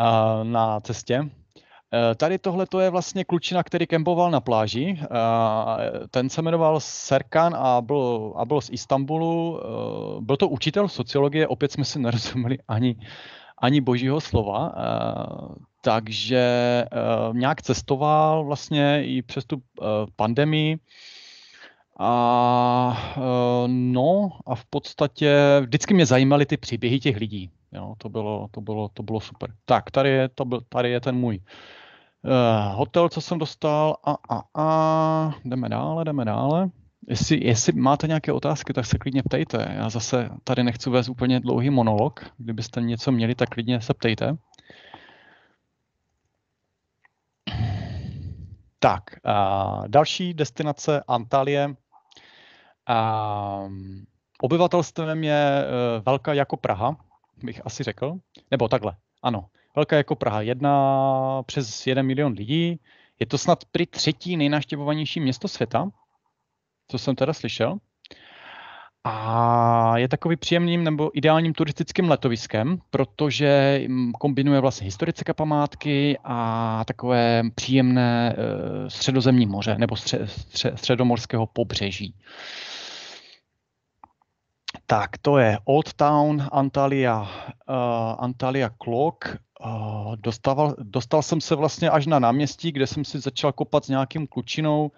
eh, na cestě. Tady tohle to je vlastně klučina, který kempoval na pláži. Ten se jmenoval Serkan a byl, a byl z Istanbulu. Byl to učitel sociologie, opět jsme si nerozuměli ani, ani božího slova, eh, takže eh, nějak cestoval vlastně i přes tu eh, pandemii. A no a v podstatě vždycky mě zajímaly ty příběhy těch lidí. Jo, to, bylo, to, bylo, to bylo super. Tak, tady je, to byl, tady je ten můj hotel, co jsem dostal. A, a, a. Jdeme dále, jdeme dále. Jestli, jestli máte nějaké otázky, tak se klidně ptejte. Já zase tady nechci vést úplně dlouhý monolog. Kdybyste něco měli, tak klidně se ptejte. Tak, a další destinace Antalie. A obyvatelstvem je eh, velká jako Praha, bych asi řekl. Nebo takhle, ano. Velká jako Praha, jedna přes jeden milion lidí. Je to snad prý třetí nejnaštěvovanější město světa, co jsem teda slyšel. A je takový příjemným nebo ideálním turistickým letoviskem, protože kombinuje vlastně historické památky a takové příjemné eh, středozemní moře nebo stře, stře, středomorského pobřeží. Tak to je Old Town, Antalya, uh, Antalya Clock. Uh, eh, dostal, dostal jsem se vlastně až na náměstí, kde jsem si začal kopat s nějakým klučinou,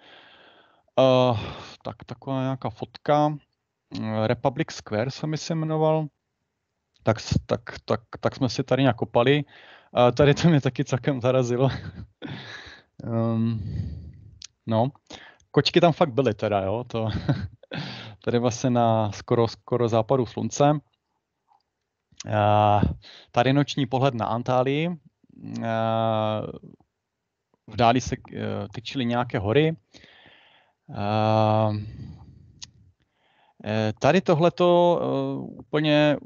Uh, tak taková nějaká fotka. Eh, Republic Square se mi se jmenoval. Tak, tak, tak, tak jsme si tady nakopali. Uh, tady to mě taky celkem zarazilo. um, no, kočky tam fakt byly teda, jo. To, tady vlastně na skoro, skoro západu slunce. Uh, tady noční pohled na Antálii. Uh, v dáli se uh, tyčily nějaké hory. Uh, Ehm, eh, tady tohleto eh, úplně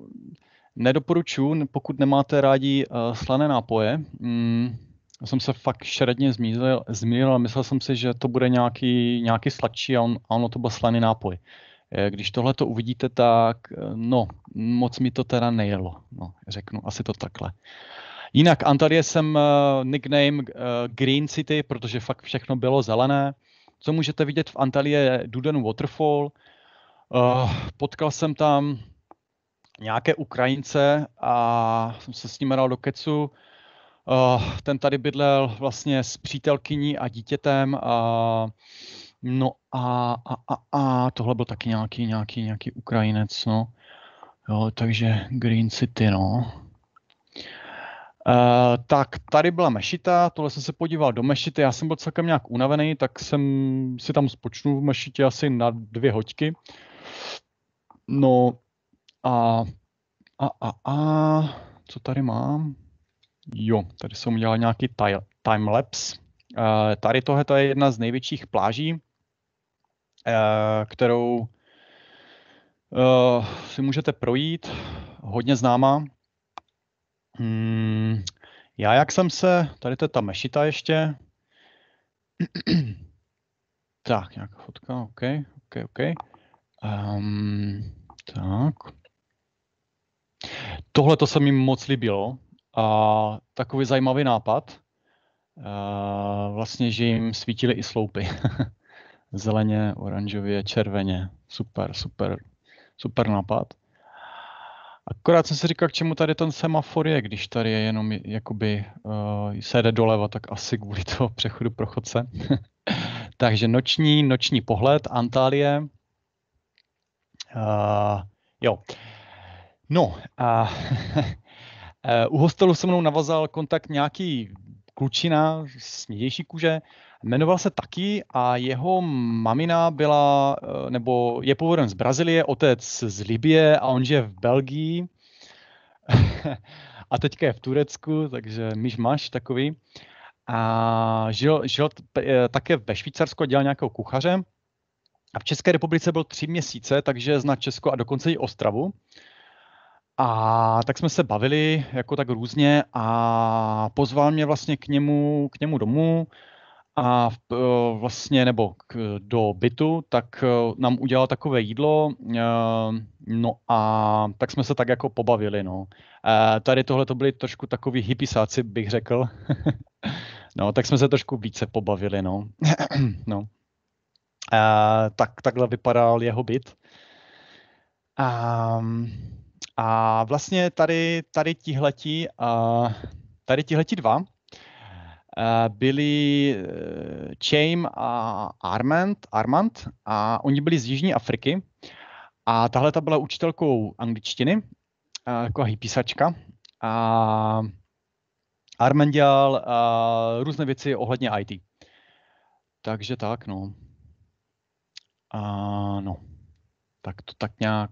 nedoporučuji, pokud nemáte rádi eh, slané nápoje. Mm, já jsem se fakt šeredně zmílil, zmílil a myslel jsem si, že to bude nějaký, nějaký sladší a, on, a ono to byl slaný nápoj. Když tohle to uvidíte, tak no, moc mi to teda nejelo. No, řeknu asi to takhle. Jinak Antalya jsem nickname Green City, protože fakt všechno bylo zelené co můžete vidět v Antalie, je Duden Waterfall. Uh, potkal jsem tam nějaké Ukrajince a jsem se s ním dal do kecu. Uh, ten tady bydlel vlastně s přítelkyní a dítětem. A, no a, a, a, a tohle byl taky nějaký, nějaký, nějaký Ukrajinec, no. Jo, takže Green City, no. Eh, tak tady byla mešita, tohle jsem se podíval do mešity, já jsem byl celkem nějak unavený, tak jsem si tam spočnu v mešitě asi na dvě hoďky. No a, a, a, a co tady mám? Jo, tady jsem udělal nějaký timelapse. Eh, tady tohle je jedna z největších pláží, eh, kterou si můžete projít, hodně známá, Hmm, já jak jsem se, tady to je ta mešita ještě. tak, nějaká fotka, OK, OK, OK. Um, tak. Tohle to se mi moc líbilo. A takový zajímavý nápad, uh, vlastně, že jim svítily i sloupy. Zeleně, oranžově, červeně. Super, super, super nápad. Akorát jsem si říkal, k čemu tady ten semafor je, když tady je jenom jakoby uh, eh, se jde doleva, tak asi kvůli toho přechodu pro chodce. Takže noční, noční pohled, Antálie. Uh, jo. No, a uh, u hostelu se mnou navazal kontakt nějaký klučina snědější kůže Jmenoval se taky a jeho mamina byla, eh, nebo je původem z Brazílie, otec z Libie a on žije v Belgii. a teďka je v Turecku, takže myš máš takový. A žil, žil eh, také ve Švýcarsku, dělal nějakého kuchaře. A v České republice byl tři měsíce, takže zná Česko a dokonce i Ostravu. A tak jsme se bavili jako tak různě a pozval mě vlastně k němu, k němu domů a eh, vlastně nebo k, do bytu, tak eh, nám udělal takové jídlo, eh, no a tak jsme se tak jako pobavili, no. Tady tohle to byli trošku takový hippisáci, bych řekl. no, tak jsme se trošku více pobavili, no. no. tak takhle vypadal jeho byt. A, a vlastně tady, tady tihletí, a tady tihletí dva, Eh, byli eh, Chaim a Armand, Armand a oni byli z Jižní Afriky a tahle ta byla učitelkou angličtiny, eh, jako písačka. a Armand dělal různé věci ohledně IT. Takže tak, no. A no, tak to tak nějak,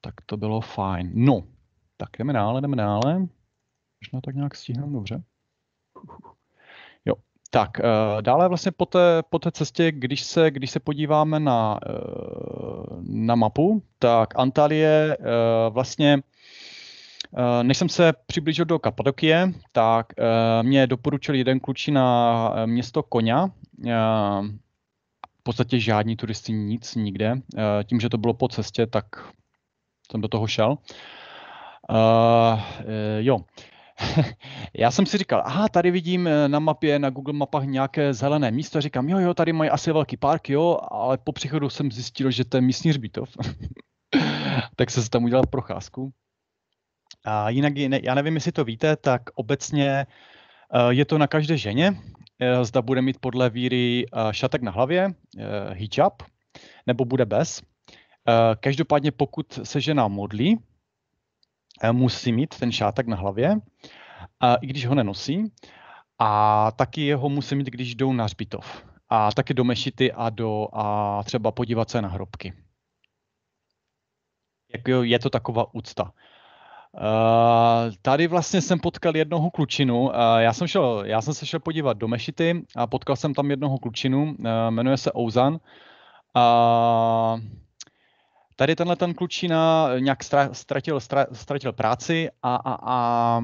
tak to bylo fajn. No, tak jdeme dále, jdeme dále. Možná tak nějak stíhám dobře. Jo. Tak, eh, dále vlastně po té, po té cestě, když se, když se podíváme na, eh, na mapu, tak Antalie eh, vlastně než jsem se přiblížil do Kapadokie, tak mě doporučil jeden kluči na město Konia. V podstatě žádní turisty nic nikde. Tím, že to bylo po cestě, tak jsem do toho šel. Jo, já jsem si říkal, aha, tady vidím eh, na mapě, na Google mapách nějaké zelené místo, říkám, jo, jo, tady mají asi velký park, jo, ale po příchodu jsem zjistil, že to je místní hřbitov. tak jsem se tam udělal procházku. A jinak, já nevím, jestli to víte, tak obecně eh, je to na každé ženě, eh, zda bude mít podle víry šatek na hlavě, hijab, nebo bude bez. Každopádně pokud se žena modlí, Eh, musí mít ten šátek na hlavě, eh, i když ho nenosí. A taky ho musí mít, když jdou na hřbitov. A taky do mešity a, do, a třeba podívat se na hrobky. Jako je to taková úcta. Uh, tady vlastně jsem potkal jednoho klučinu. Uh, já, jsem šel, já jsem se šel podívat do Mešity a potkal jsem tam jednoho klučinu, uh, jmenuje se Ouzan. Uh, Tady tenhle ten klučina eh, nějak ztratil, ztratil práci a, a, a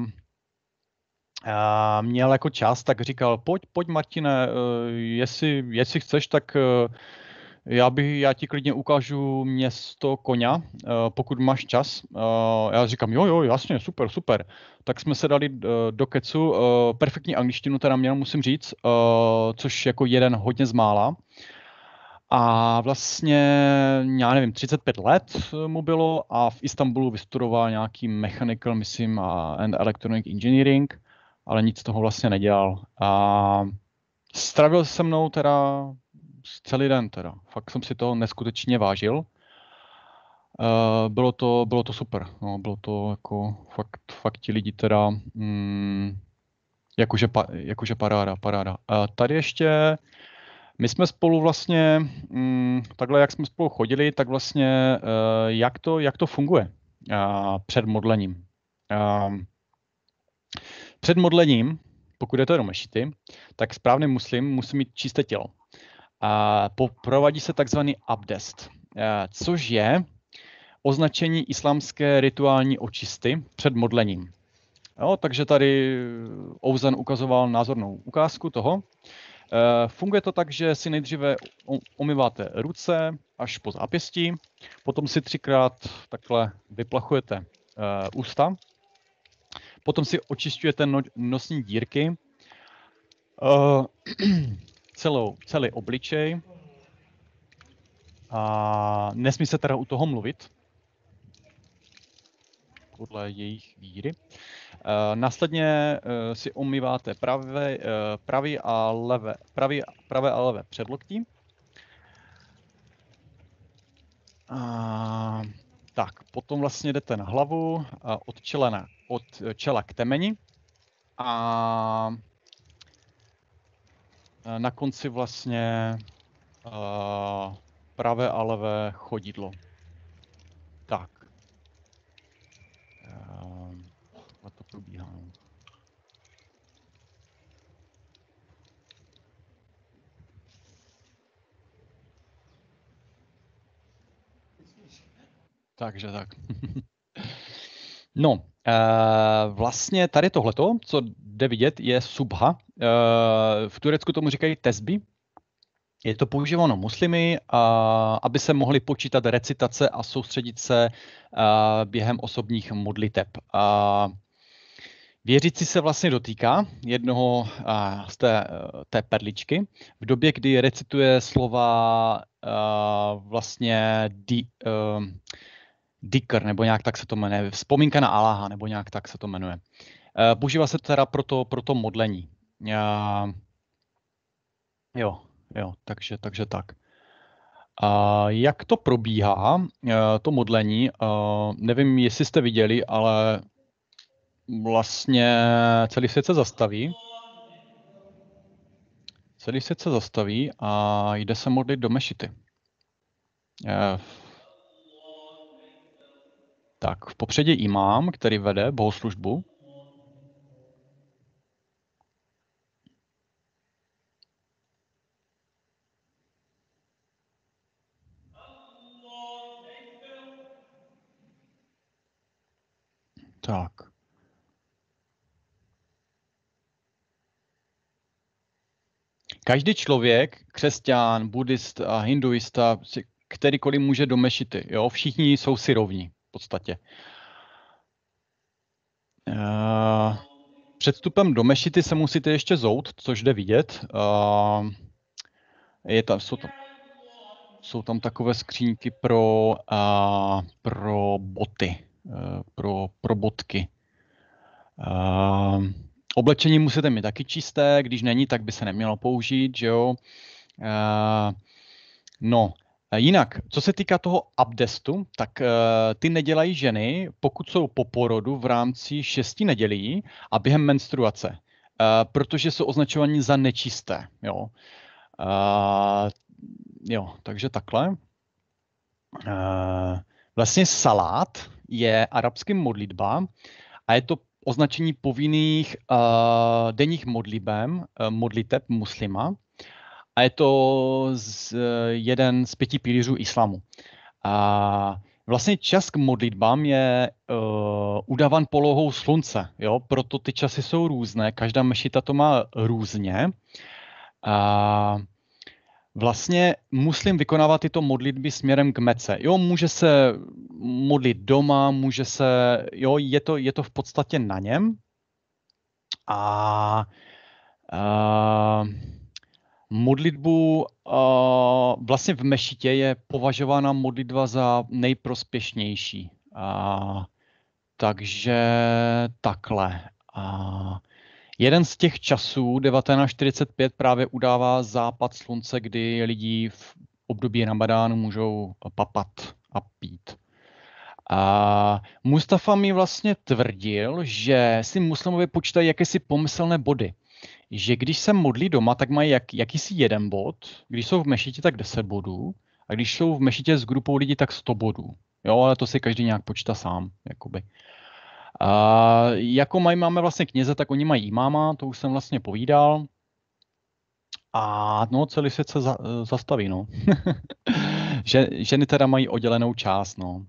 a měl jako čas, tak říkal, pojď, pojď Martine, eh, jestli, jestli chceš, tak eh, já, bych, já ti klidně ukážu město koně, pokud máš čas. Já říkám, jo, jo, jasně, super, super. Tak jsme se dali do kecu, perfektní angličtinu teda měl, musím říct, což jako jeden hodně zmála. mála. A vlastně, já nevím, 35 let eh, mu bylo a v Istanbulu vystudoval nějaký mechanical, myslím, and electronic engineering, ale nic z toho vlastně nedělal. A stravil se mnou teda celý den teda. Fakt jsem si to neskutečně vážil. Eh, bylo to, bylo to super. No, bylo to jako fakt, fakt ti lidi teda mm, jakože, jakože paráda, paráda. A tady ještě my jsme spolu vlastně, mm, takhle jak jsme spolu chodili, tak vlastně eh, jak, to, jak to funguje eh, před modlením. Eh, před modlením, pokud je to jenom mešity, tak správný muslim musí mít čisté tělo. A provadí se takzvaný abdest, což je označení islámské rituální očisty před modlením. Jo, takže tady Ouzen ukazoval názornou ukázku toho, Eh, funguje to tak, že si nejdříve umýváte ruce až po zápěstí, potom si třikrát takhle vyplachujete eh, ústa, potom si očišťujete no-, nosní dírky, eh, celou, celý obličej a nesmí se teda u toho mluvit, podle jejich víry. Uh, Eh, následně eh, si umýváte pravé, eh, pravý a levé, pravý, pravé a levé předloktí. A, tak, potom vlastně jdete na hlavu od, čela na, od čela k temeni a na konci vlastně pravé a levé chodidlo. Tak. probíhá. No. Takže tak. no, e, vlastně tady tohleto, co jde vidět, je subha. E, v Turecku tomu říkají tesby. Je to používáno muslimy, a, aby se mohli počítat recitace a soustředit se a, eh, během osobních modliteb. A, Věřící se vlastně dotýká jednoho z té, e, té perličky v době, kdy recituje slova e, vlastně di, e, dikr, nebo nějak tak se to jmenuje, vzpomínka na Aláha, nebo nějak tak se to jmenuje. Používá se teda pro to, pro to modlení. Jo, jo, takže, takže tak. A jak to probíhá, to modlení, nevím, jestli jste viděli, ale vlastně celý svět se zastaví. Celý svět se zastaví a jde se modlit do mešity. Eh, tak, v popředí imám, který vede bohoslužbu. Tak. Každý člověk, křesťan, a hinduista, kterýkoliv může do mešity. Jo? Všichni jsou si rovní v podstatě. Eh, před vstupem do mešity se musíte ještě zout, což jde vidět. Eh, je tam, jsou, tam, jsou tam takové skřínky pro, eh, pro boty, pro, pro botky. Oblečení musíte mít taky čisté, když není, tak by se nemělo použít, že jo. Uh, no, eh, Jinak, co se týká toho abdestu, tak uh, ty nedělají ženy, pokud jsou po porodu v rámci šesti nedělí a během menstruace, uh, protože jsou označovaní za nečisté. Jo, uh, jo takže takhle. Vlastně salát je arabský modlitba a je to označení povinných uh, denních modlibem, uh, eh, modliteb muslima. A je to z, uh, jeden z pěti pilířů islámu. A vlastně čas k modlitbám je uh, udavan polohou slunce, jo? proto ty časy jsou různé, každá mešita to má různě. Uh, vlastně muslim vykonávat tyto modlitby směrem k mece. Jo, může se modlit doma, může se, jo, je to, je to v podstatě na něm. A a modlitbu a, vlastně v mešitě je považována modlitba za nejprospěšnější. A, takže takhle. A, Jeden z těch časů, 1945, právě udává západ slunce, kdy lidi v období Ramadánu můžou papat a pít. A Mustafa mi vlastně tvrdil, že si muslimové počítají jakési pomyslné body. Že když se modlí doma, tak mají jak, jakýsi jeden bod, když jsou v mešitě, tak 10 bodů, a když jsou v mešitě s grupou lidí, tak 100 bodů. Jo, ale to si každý nějak počítá sám, jakoby. Uh, a jako mají, máme vlastně kněze, tak oni mají imáma, to už jsem vlastně povídal. A no, celý svět se za, zastaví, no. Že, ženy teda mají oddělenou část, no.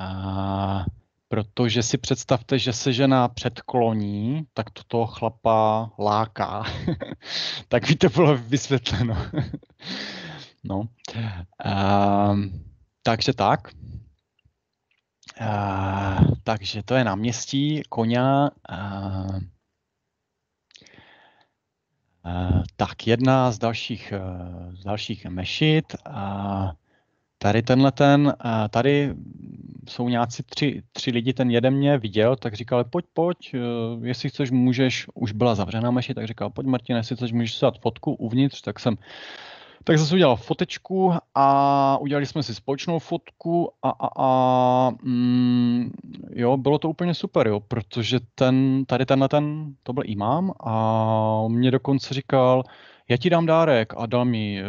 A, protože si představte, že se žena předkloní, tak to toho chlapa láká. tak to bylo vysvětleno. no. A, takže tak. Eh, takže to je náměstí, koně. uh, tak jedna z dalších, uh, z dalších mešit. Uh, tady tenhle ten, uh, tady jsou nějací tři, tři lidi, ten jeden mě viděl, tak říkal, pojď, pojď, uh, jestli chceš, můžeš, už byla zavřená mešit, tak říkal, pojď Martin, jestli chceš, můžeš dát fotku uvnitř, tak jsem uh, tak zase udělal fotečku a udělali jsme si společnou fotku a, a, a mm, jo, bylo to úplně super, jo, protože ten, tady tenhle ten, to byl imám a mě dokonce říkal, já ti dám dárek a dal mi, eh,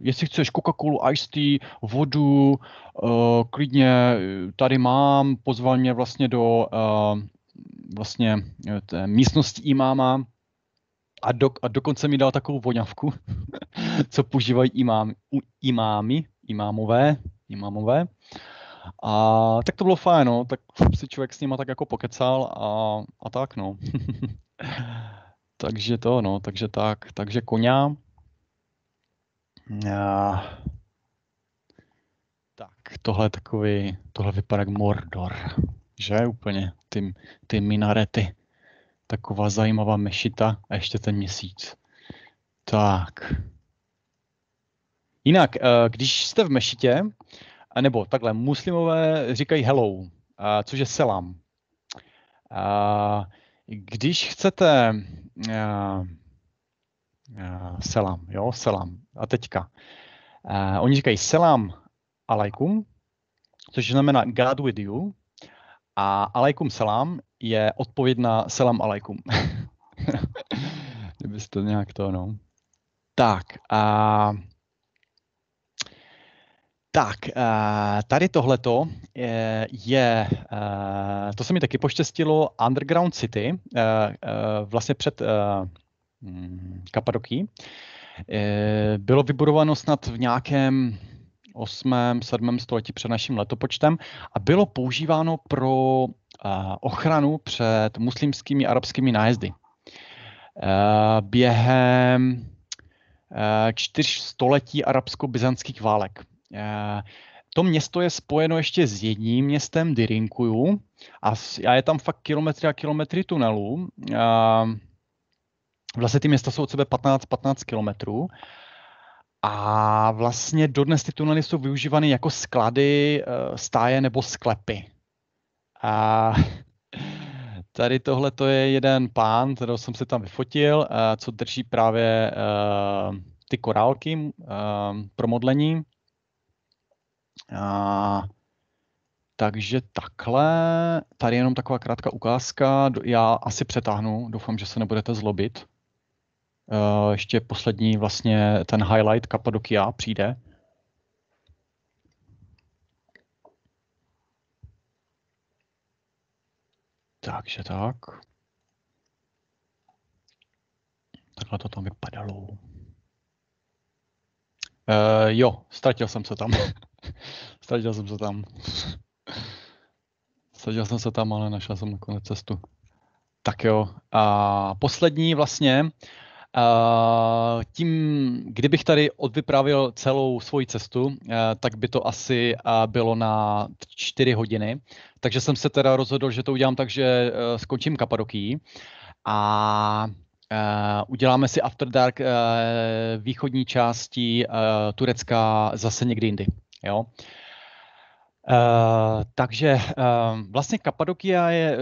jestli chceš Coca-Colu, Ice Tea, vodu, eh, klidně eh, tady mám, pozval mě vlastně do vlastně té místnosti imáma, a, do, a dokonce mi dal takovou voňavku, co používají imám, imámy, imámové, imámové. A tak to bylo fajn, no, tak si člověk s nima tak jako pokecal a, a tak, no. takže to, no, takže tak, takže koně. Já. Tak, tohle je takový, tohle vypadá jak Mordor, že úplně, ty, ty minarety. Taková zajímavá mešita a ještě ten měsíc. Tak. Jinak, eh, když jste v mešitě, nebo takhle, muslimové říkají hello, což je selam. Když chcete eh, eh, selam, jo, selam, a teďka. Oni říkají selam alaikum, což znamená God with you, a alaikum salam je odpověď na salam alaikum. Kdybyste nějak to, no. Tak, a tak, tady tohleto e, je, je, to se mi taky poštěstilo, Underground City, e, e, vlastně před mm, Kapadokí. Bylo vybudováno snad v nějakém 8. 7. století před naším letopočtem a bylo používáno pro eh, ochranu před muslimskými arabskými nájezdy. Eh, během eh, čtyř století arabsko-byzantských válek. To město je spojeno ještě s jedním městem Dirinkuju a, a je tam fakt kilometry a kilometry tunelů. Vlastně ty města jsou od sebe 15-15 kilometrů. 15 a vlastně dodnes ty tunely jsou využívány jako sklady, eh, stáje nebo sklepy. A tady tohle to je jeden pán, kterého jsem se tam vyfotil, eh, co drží právě eh, ty korálky pro modlení. A, takže takhle, tady jenom taková krátká ukázka, já asi přetáhnu, doufám, že se nebudete zlobit. Uh, ještě poslední vlastně ten highlight Kapadokia přijde. Takže tak. Takhle to tam vypadalo. Uh, jo, ztratil jsem se tam. ztratil jsem se tam. ztratil jsem se tam, ale našel jsem nakonec cestu. Tak jo. A poslední vlastně, uh, Eh, tím, kdybych tady odvypravil celou svoji cestu, eh, tak by to asi eh, bylo na čtyři hodiny. Takže jsem se teda rozhodl, že to udělám tak, že skončím Kapadoký a uděláme si After Dark východní části Turecka zase někdy jindy. Jo? takže vlastně Kapadokia je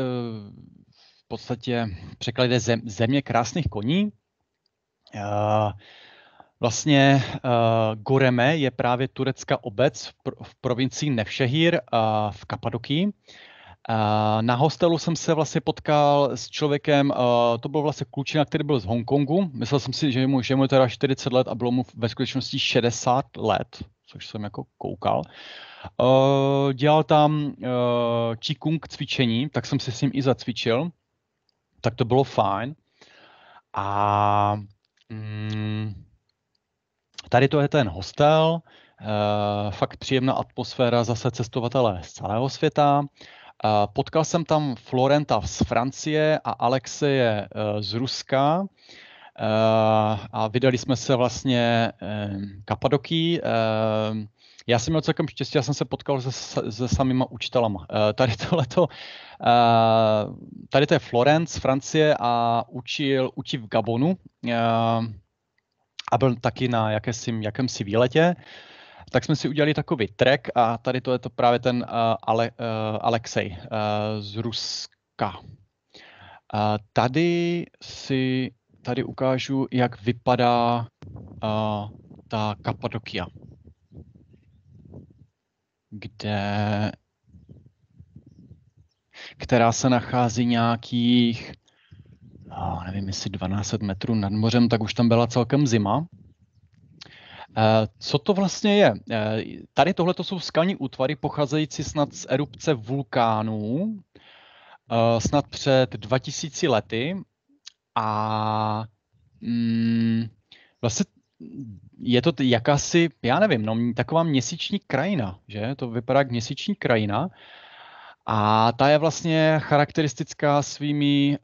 v podstatě překlad zem, země krásných koní. Vlastně uh, Goreme je právě turecká obec v, pr- v provincii Nevšehir uh, v Kapadokii. Uh, na hostelu jsem se vlastně potkal s člověkem, uh, to byl vlastně klučina, který byl z Hongkongu. Myslel jsem si, že mu, že mu je teda 40 let a bylo mu ve skutečnosti 60 let, což jsem jako koukal. Uh, dělal tam uh, cvičení, tak jsem se s ním i zacvičil. Tak to bylo fajn. A Mm. Tady to je ten hostel, eh, fakt příjemná atmosféra, zase cestovatelé z celého světa. Eh, potkal jsem tam Florenta z Francie a Alexeje eh, z Ruska a vydali jsme se vlastně Kapadoky. Já jsem měl celkem štěstí, já jsem se potkal se, se samýma učitelama. Eh, tady tohleto, eh, tady to je Florence, Francie a učil, učí v Gabonu eh, a byl taky na jakési, jakémsi výletě. Tak jsme si udělali takový track a tady to je to právě ten Ale, Alexej z Ruska. Tady si tady ukážu, jak vypadá ta Kapadokia kde která se nachází nějakých, no, nevím, jestli 12 metrů nad mořem, tak už tam byla celkem zima. Eh, co to vlastně je? Eh, tady tohle jsou skalní útvary pocházející snad z erupce vulkánů, eh, snad před 2000 lety. A mm, vlastně je to jakási, já nevím, no, taková měsíční krajina, že? To vypadá jak měsíční krajina. A ta je vlastně charakteristická svými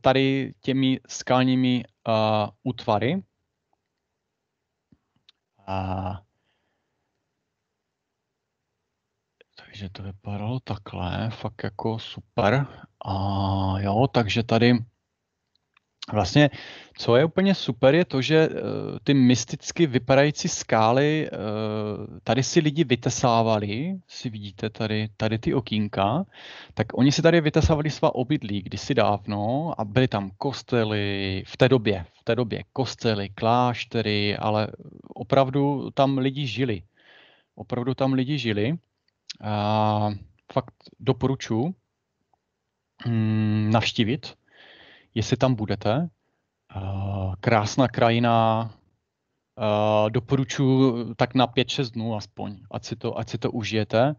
tady těmi skalními uh, útvary. A... Takže to vypadalo takhle, fakt jako super. A jo, takže tady Vlastně, co je úplně super, je to, že eh, ty mysticky vypadající skály, eh, tady si lidi vytesávali, si vidíte tady, tady ty okýnka, tak oni si tady vytesávali svá obydlí kdysi dávno a byly tam kostely v té době, v té době kostely, kláštery, ale opravdu tam lidi žili. Opravdu tam lidi žili. A fakt doporučuji mm, navštívit jestli tam budete. Eh, krásná krajina, eh, doporučuji tak na 5-6 dnů aspoň, ať si to, ať si to užijete.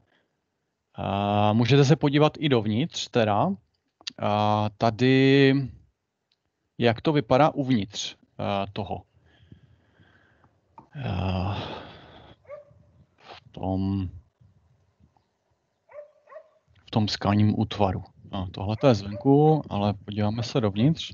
Eh, můžete se podívat i dovnitř teda. Tady, jak to vypadá uvnitř toho. V tom, v tom skalním útvaru. No, tohle je zvenku, ale podíváme se dovnitř.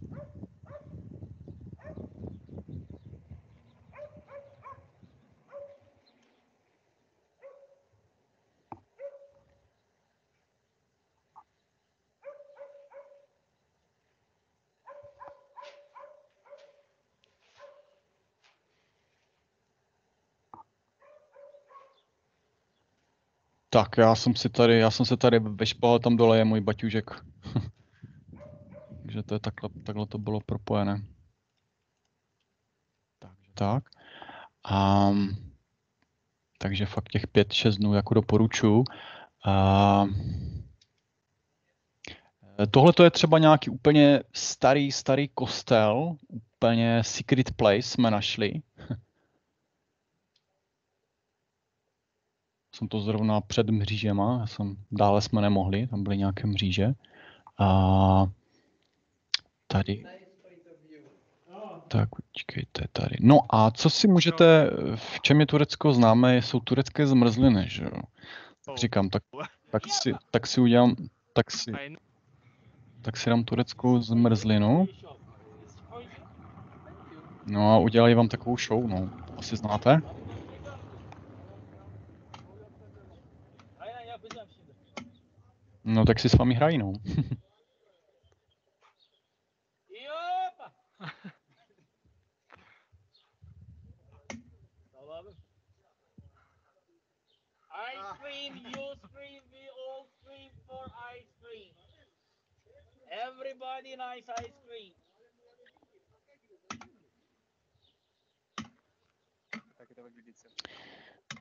Tak já jsem si tady, já jsem se tady vešpal, tam dole je můj baťužek. Takže to je takhle, takhle to bylo propojené. Takže tak. A, takže fakt těch pět šest dnů jako doporučuji. Tohle to je třeba nějaký úplně starý, starý kostel, úplně secret place jsme našli. jsem to zrovna před mřížema, já jsem, dále jsme nemohli, tam byly nějaké mříže. A tady. Tak, počkejte tady. No a co si můžete, v čem je Turecko známé, jsou turecké zmrzliny, že jo? Tak oh. říkám, tak, tak, si, tak si udělám, tak si, tak si dám tureckou zmrzlinu. No a udělají vám takovou show, no, asi znáte. No tak si s vámi hrají, no. Everybody nice ice cream.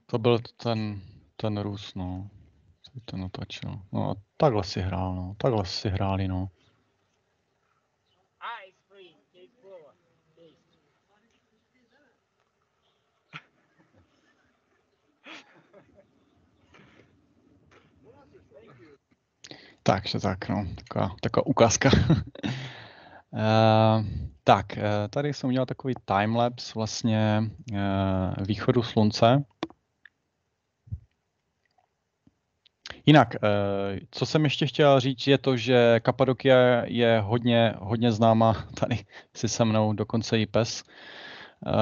To byl ten, ten Rus, no to natočil. No a takhle si hrál, no. Takhle si hráli, no. Takže tak, no, taková, taková ukázka. Uh, tak, eh, tady jsem udělal takový timelapse vlastně uh, východu slunce. Jinak, eh, co jsem ještě chtěl říct, je to, že Kapadokia je hodně, hodně známá tady si se mnou, dokonce i pes eh,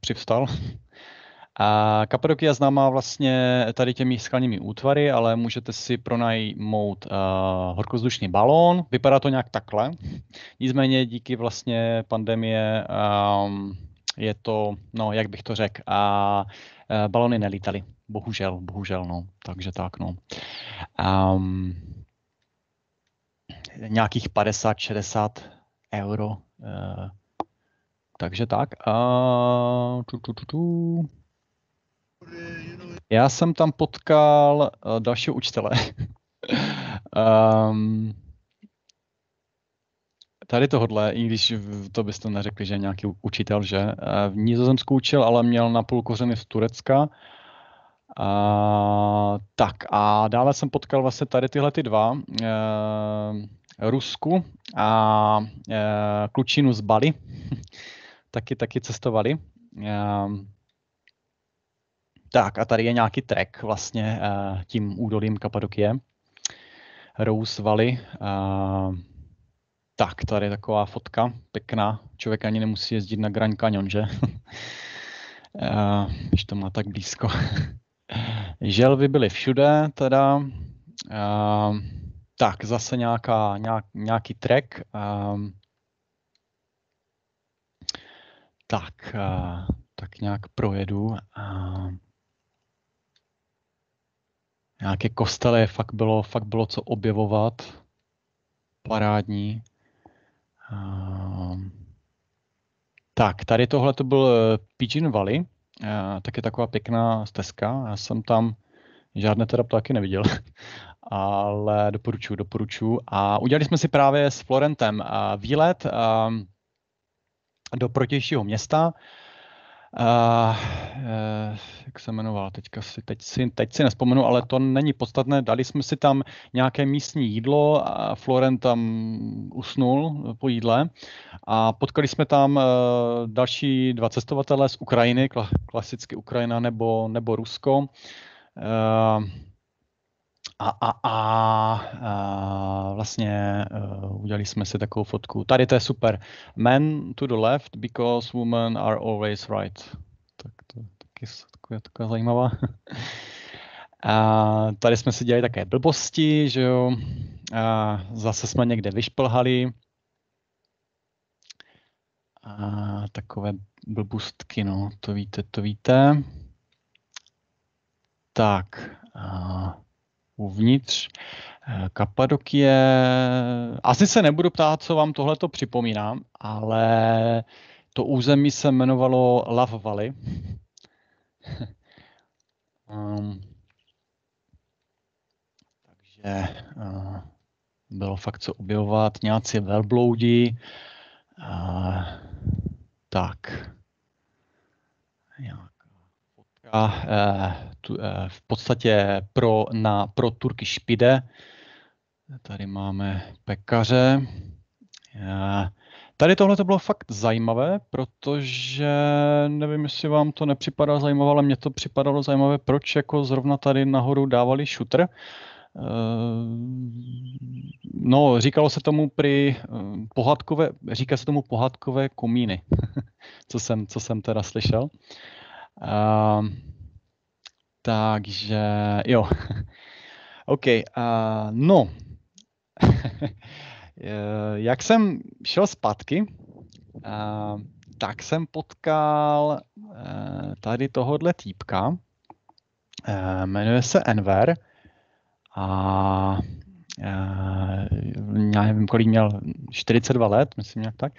přivstal. A Kapadokia je známá vlastně tady těmi skalními útvary, ale můžete si pronajmout uh, horkozdušný balón. Vypadá to nějak takhle. Nicméně díky vlastně pandemie um, je to, no jak bych to řekl, a uh, balony nelítaly. Bohužel, bohužel, no. Takže tak, no. Um, nějakých 50, 60 euro. Uh, takže tak. Uh, tu, tu, tu, tu. Já jsem tam potkal uh, eh, další učitele. um, tady tohle, i když to byste neřekli, že nějaký učitel, že eh, v Nizozemsku učil, ale měl na půl kořeny z Turecka a, tak a dále jsem potkal vlastně tady tyhle ty dva. Uh, Rusku a e, Klučinu z Bali. taky, taky cestovali. E, tak a tady je nějaký trek vlastně e, tím údolím Kapadokie. Rose Valley. E, tak, tady je taková fotka, pěkná. Člověk ani nemusí jezdit na Grand Canyon, že? e, když to má tak blízko. Želvy byly všude teda. Uh, tak, zase nějaká, nějak, nějaký track. Uh, tak, uh, tak nějak projedu. Uh, nějaké kostely fakt bylo, fakt bylo co objevovat. Parádní. Uh, tak, tady tohle to byl Pigeon Valley. Eh, tak je taková pěkná stezka. Já jsem tam žádné teda ptáky neviděl, ale doporučuju, doporučuju. A udělali jsme si právě s Florentem eh, výlet eh, do protějšího města, Uh, uh, jak se jmenovala, teďka si, teď, si, teď si nespomenu, ale to není podstatné. Dali jsme si tam nějaké místní jídlo, a Florent tam usnul po jídle a potkali jsme tam uh, další dva cestovatele z Ukrajiny, klasicky Ukrajina nebo, nebo Rusko. Uh, a, a, a, a vlastně uh, udělali jsme si takovou fotku. Tady to je super. Men to the left because women are always right. Tak to taky, taková, taková zajímavá. a tady jsme si dělali také blbosti, že jo. A zase jsme někde vyšplhali. A takové blbustky, no, to víte, to víte. Tak. A uvnitř eh, Kapadokie. Asi se nebudu ptát, co vám tohle to připomíná, ale to území se jmenovalo Love Valley. um, takže uh, bylo fakt co objevovat, nějací velbloudí. Uh, eh, tak. Já která e, v podstatě pro, na, pro Turky špide. Tady máme pekaře. E, tady tohle to bylo fakt zajímavé, protože nevím, jestli vám to nepřipadalo zajímavé, ale mně to připadalo zajímavé, proč jako zrovna tady nahoru dávali šutr. E, no, říkalo se tomu při pohádkové, říká se tomu pohádkové komíny, co jsem, co jsem teda slyšel. Ehm, takže jo. OK, uh, no. Jak jsem šel zpátky, uh, tak jsem potkal uh, tady tohohle týpka. Uh, jmenuje se Enver a eh, já nevím, kolik měl, 42 let, myslím nějak tak,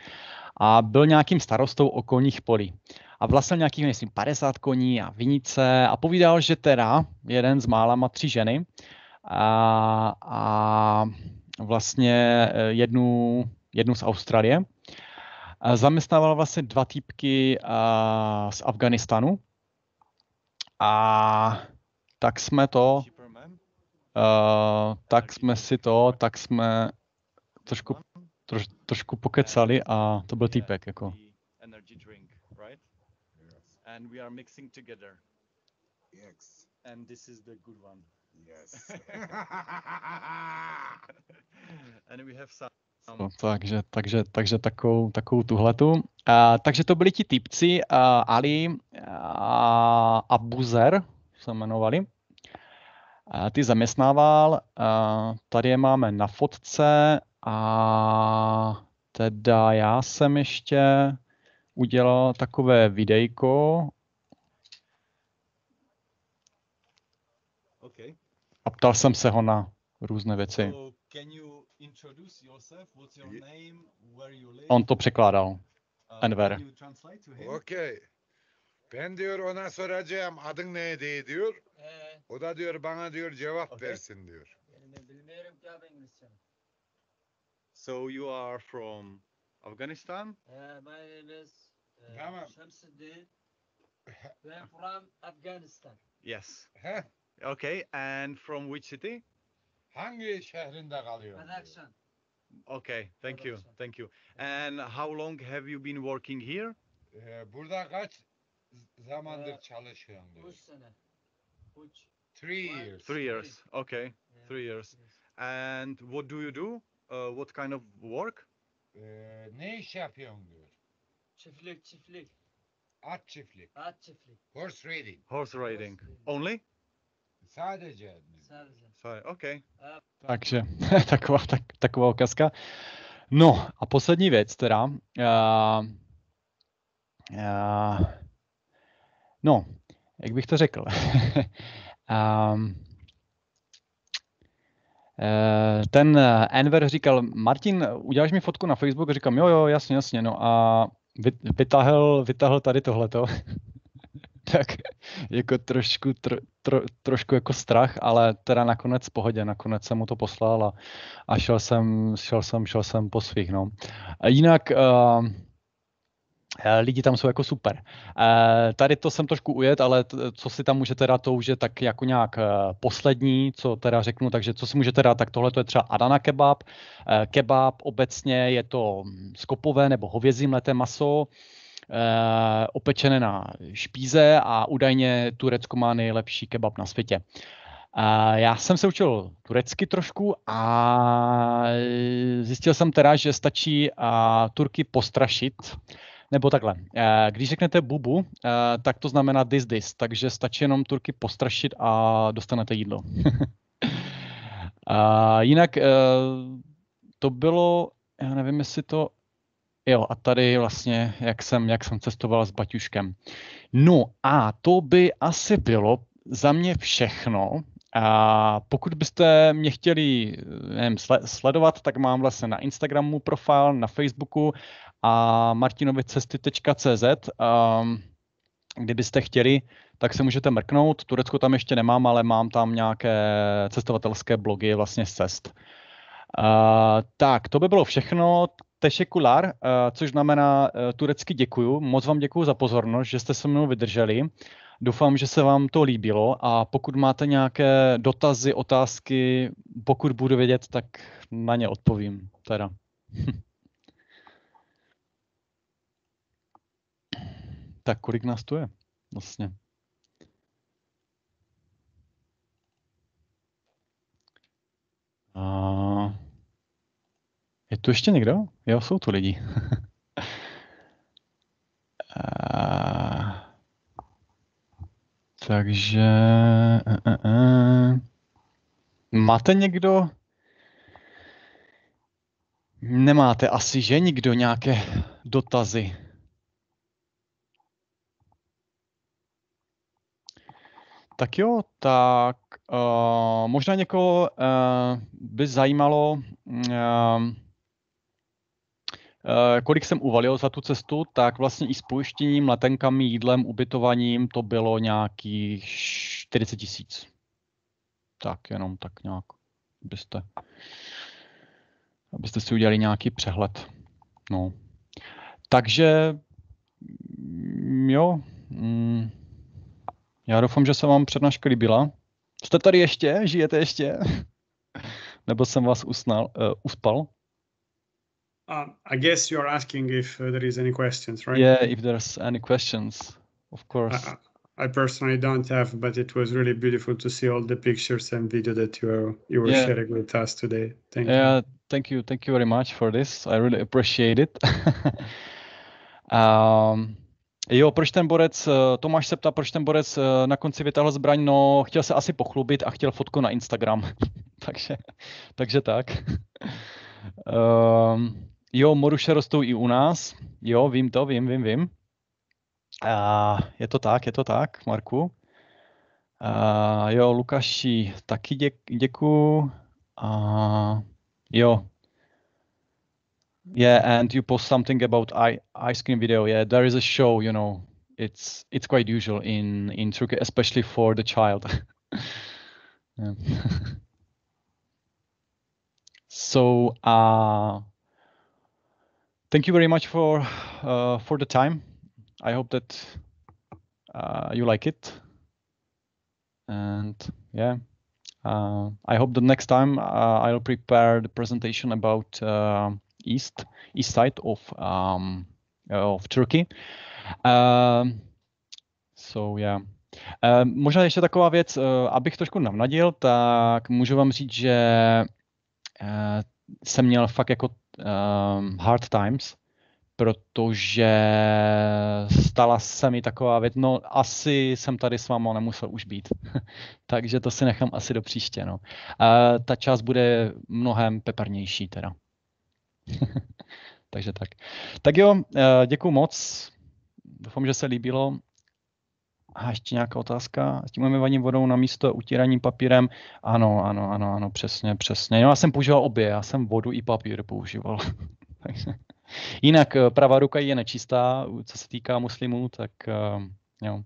a byl nějakým starostou okolních polí a vlastnil nějakých, myslím, 50 koní a vinice a povídal, že teda jeden z mála má tři ženy a, a vlastně eh, jednu, jednu z Austrálie. zaměstnával vlastně dva týpky a, eh, z Afganistanu a tak jsme to, Uh, tak jsme si to, tak jsme trošku, troš, trošku pokecali a to byl týpek, jako and we are mixing together. Yes. And this is the good one. Yes. and we have some No, takže, takže, takže takovou, takovou tuhletu. A, takže to byli ti typci a Ali a, a Buzer se jmenovali. A ty zaměstnával. A, tady je máme na fotce a teda já jsem ještě udělal takové videjko. Okay. A ptal jsem se ho na různé věci. On to překládal. Enver. Uh, okay. Ben diyor ona soracağım adın eh. ne diye diyor. o da diyor bana diyor cevap okay. versin diyor. Bilmiyorum ki So you are from Afghanistan? Uh, my name is uh, Tamam. Shamsuddin. I'm from Afghanistan. Yes. Heh, Okay. And from which city? hangi şehrinde kalıyorsun? diyor. Okay. Thank you. Thank you. And how long have you been working here? Ee, burada kaç zamandır Ee, çalışıyorsun diyor. sene. üç, Three years. Three years. Okay. Three years. And what do you do? Uh, what kind of work? Ee, ne iş yapıyorsun diyor. Çiftlik çiftlik. At çiftlik. At çiftlik. Horse riding. Horse riding. Only? Sadece. Sadece. Sorry, okay. Takže taková, tak, taková okazka. No a poslední věc teda. Uh, uh, no, jak bych to řekl? um, Eh, ten eh, Enver říkal, Martin, uděláš mi fotku na Facebook? A říkám, jo, jo, jasně, jasně. No a vytahl, vytahl tady tohleto. tak jako trošku, tro, tro, trošku jako strach, ale teda nakonec pohodě, nakonec jsem mu to poslal a, a šel jsem, šel jsem, šel jsem po svých, no. A jinak uh, Eh, lidi tam jsou jako super. Eh, tady to jsem trošku ujet, ale co si tam můžete dát, to už je tak jako nějak eh, poslední, co teda řeknu, takže co si můžete dát, tak tohle to je třeba Adana kebab. Kebab obecně je to mm, skopové nebo hovězí mleté maso, opečené na špíze a údajně Turecko má nejlepší kebab na světě. Já jsem se učil turecky trošku a zjistil jsem teda, že stačí Turky postrašit nebo takhle, eh, když řeknete bubu, eh, tak to znamená this, this, takže stačí jenom Turky postrašit a dostanete jídlo. a jinak eh, to bylo, já nevím, jestli to Jo, a tady vlastně, jak jsem, jak jsem cestoval s Baťuškem. No a to by asi bylo za mě všechno. A pokud byste mě chtěli nevím, sledovat, tak mám vlastně na Instagramu profil, na Facebooku a martinovicesty.cz. Um, ehm, kdybyste chtěli, tak se můžete mrknout. Turecko tam ještě nemám, ale mám tam nějaké cestovatelské blogy vlastně z cest. Uh, tak, to by bylo všechno. Tešekular, uh, což znamená uh, turecky děkuju. Moc vám děkuju za pozornost, že jste se mnou vydrželi. Doufám, že se vám to líbilo a pokud máte nějaké dotazy, otázky, pokud budu vědět, tak na ně odpovím. Teda. Tak kolik nás to je vlastně? A... Je tu ještě někdo? Jo, jsou tu lidi. A... Takže... A, eh, a, eh, eh. Máte někdo... Nemáte asi, že nikdo nějaké dotazy Tak jo, tak uh, možná někoho uh, by zajímalo, uh, Uh, kolik jsem uvalil za tu cestu, tak vlastně i s pojištěním, letenkami, jídlem, ubytovaním to bylo nějakých 40 tisíc. Tak jenom tak nějak, abyste, abyste si udělali nějaký přehled. No. Takže mm, jo, mm, já doufám, že se vám přednáška líbila. Jste tady ještě? Žijete ještě? Nebo jsem vás usnal, uh, uspal? Uh, I guess you're asking if uh, there is any questions, right? Yeah, if there's any questions, of course. I, I personally don't have, but it was really beautiful to see all the pictures and video that you were, you were yeah. sharing with us today. Thank yeah, you. thank you, thank you very much for this. I really appreciate it. um, Jo, proč ten borec, eh, Tomáš se ptá, proč ten borec eh, na konci vytáhl zbraň, no chtěl se asi pochlubit a chtěl fotku na Instagram, takže, takže tak. um, jo, moruše rostou i u nás, jo, vím to, vím, vím, vím. Uh, je to tak, je to tak, Marku. Uh, jo, Lukaši, taky děk, děkuju. Uh, jo, Yeah, and you post something about ice cream video. Yeah, there is a show. You know, it's it's quite usual in in Turkey, especially for the child. so uh, thank you very much for uh, for the time. I hope that uh, you like it. And yeah, uh, I hope the next time uh, I'll prepare the presentation about. Uh, east east side of um, uh, of Turkey. Uh, so yeah. Uh, možná ještě taková věc, uh, abych trošku navnadil, tak můžu vám říct, že uh, jsem měl fakt jako uh, hard times, protože stala se mi taková věc, no asi jsem tady s váma nemusel už být, takže to si nechám asi do příště, no. Uh, ta část bude mnohem peprnější teda. Takže tak. Tak jo, eh, děkuji moc. Doufám, že se líbilo. A ještě nějaká otázka. S tím umývaním vodou na místo utíraním papírem. Ano, ano, ano, ano, přesně, přesně. No, já jsem používal obě, já jsem vodu i papír používal. Jinak eh, pravá ruka je nečistá, co se týká muslimů, tak eh, jo.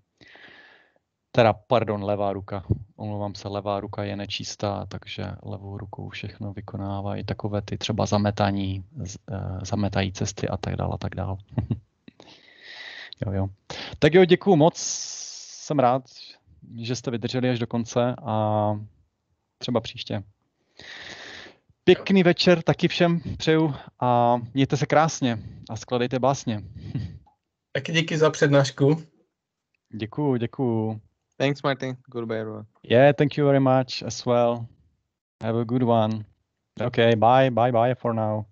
Teda, pardon, levá ruka. Omlouvám se, levá ruka je nečistá, takže levou rukou všechno vykonává i takové ty třeba zametání, eh, zametají cesty a tak dále a tak dále. jo, jo. Tak jo, děkuju moc. Jsem rád, že jste vydrželi až do konce a třeba příště. Pěkný večer taky všem přeju a mějte se krásně a skladejte básně. Taky díky za přednášku. Děkuju, děkuju. Thanks, Martin. Goodbye, everyone. Yeah, thank you very much as well. Have a good one. Okay, bye, bye, bye for now.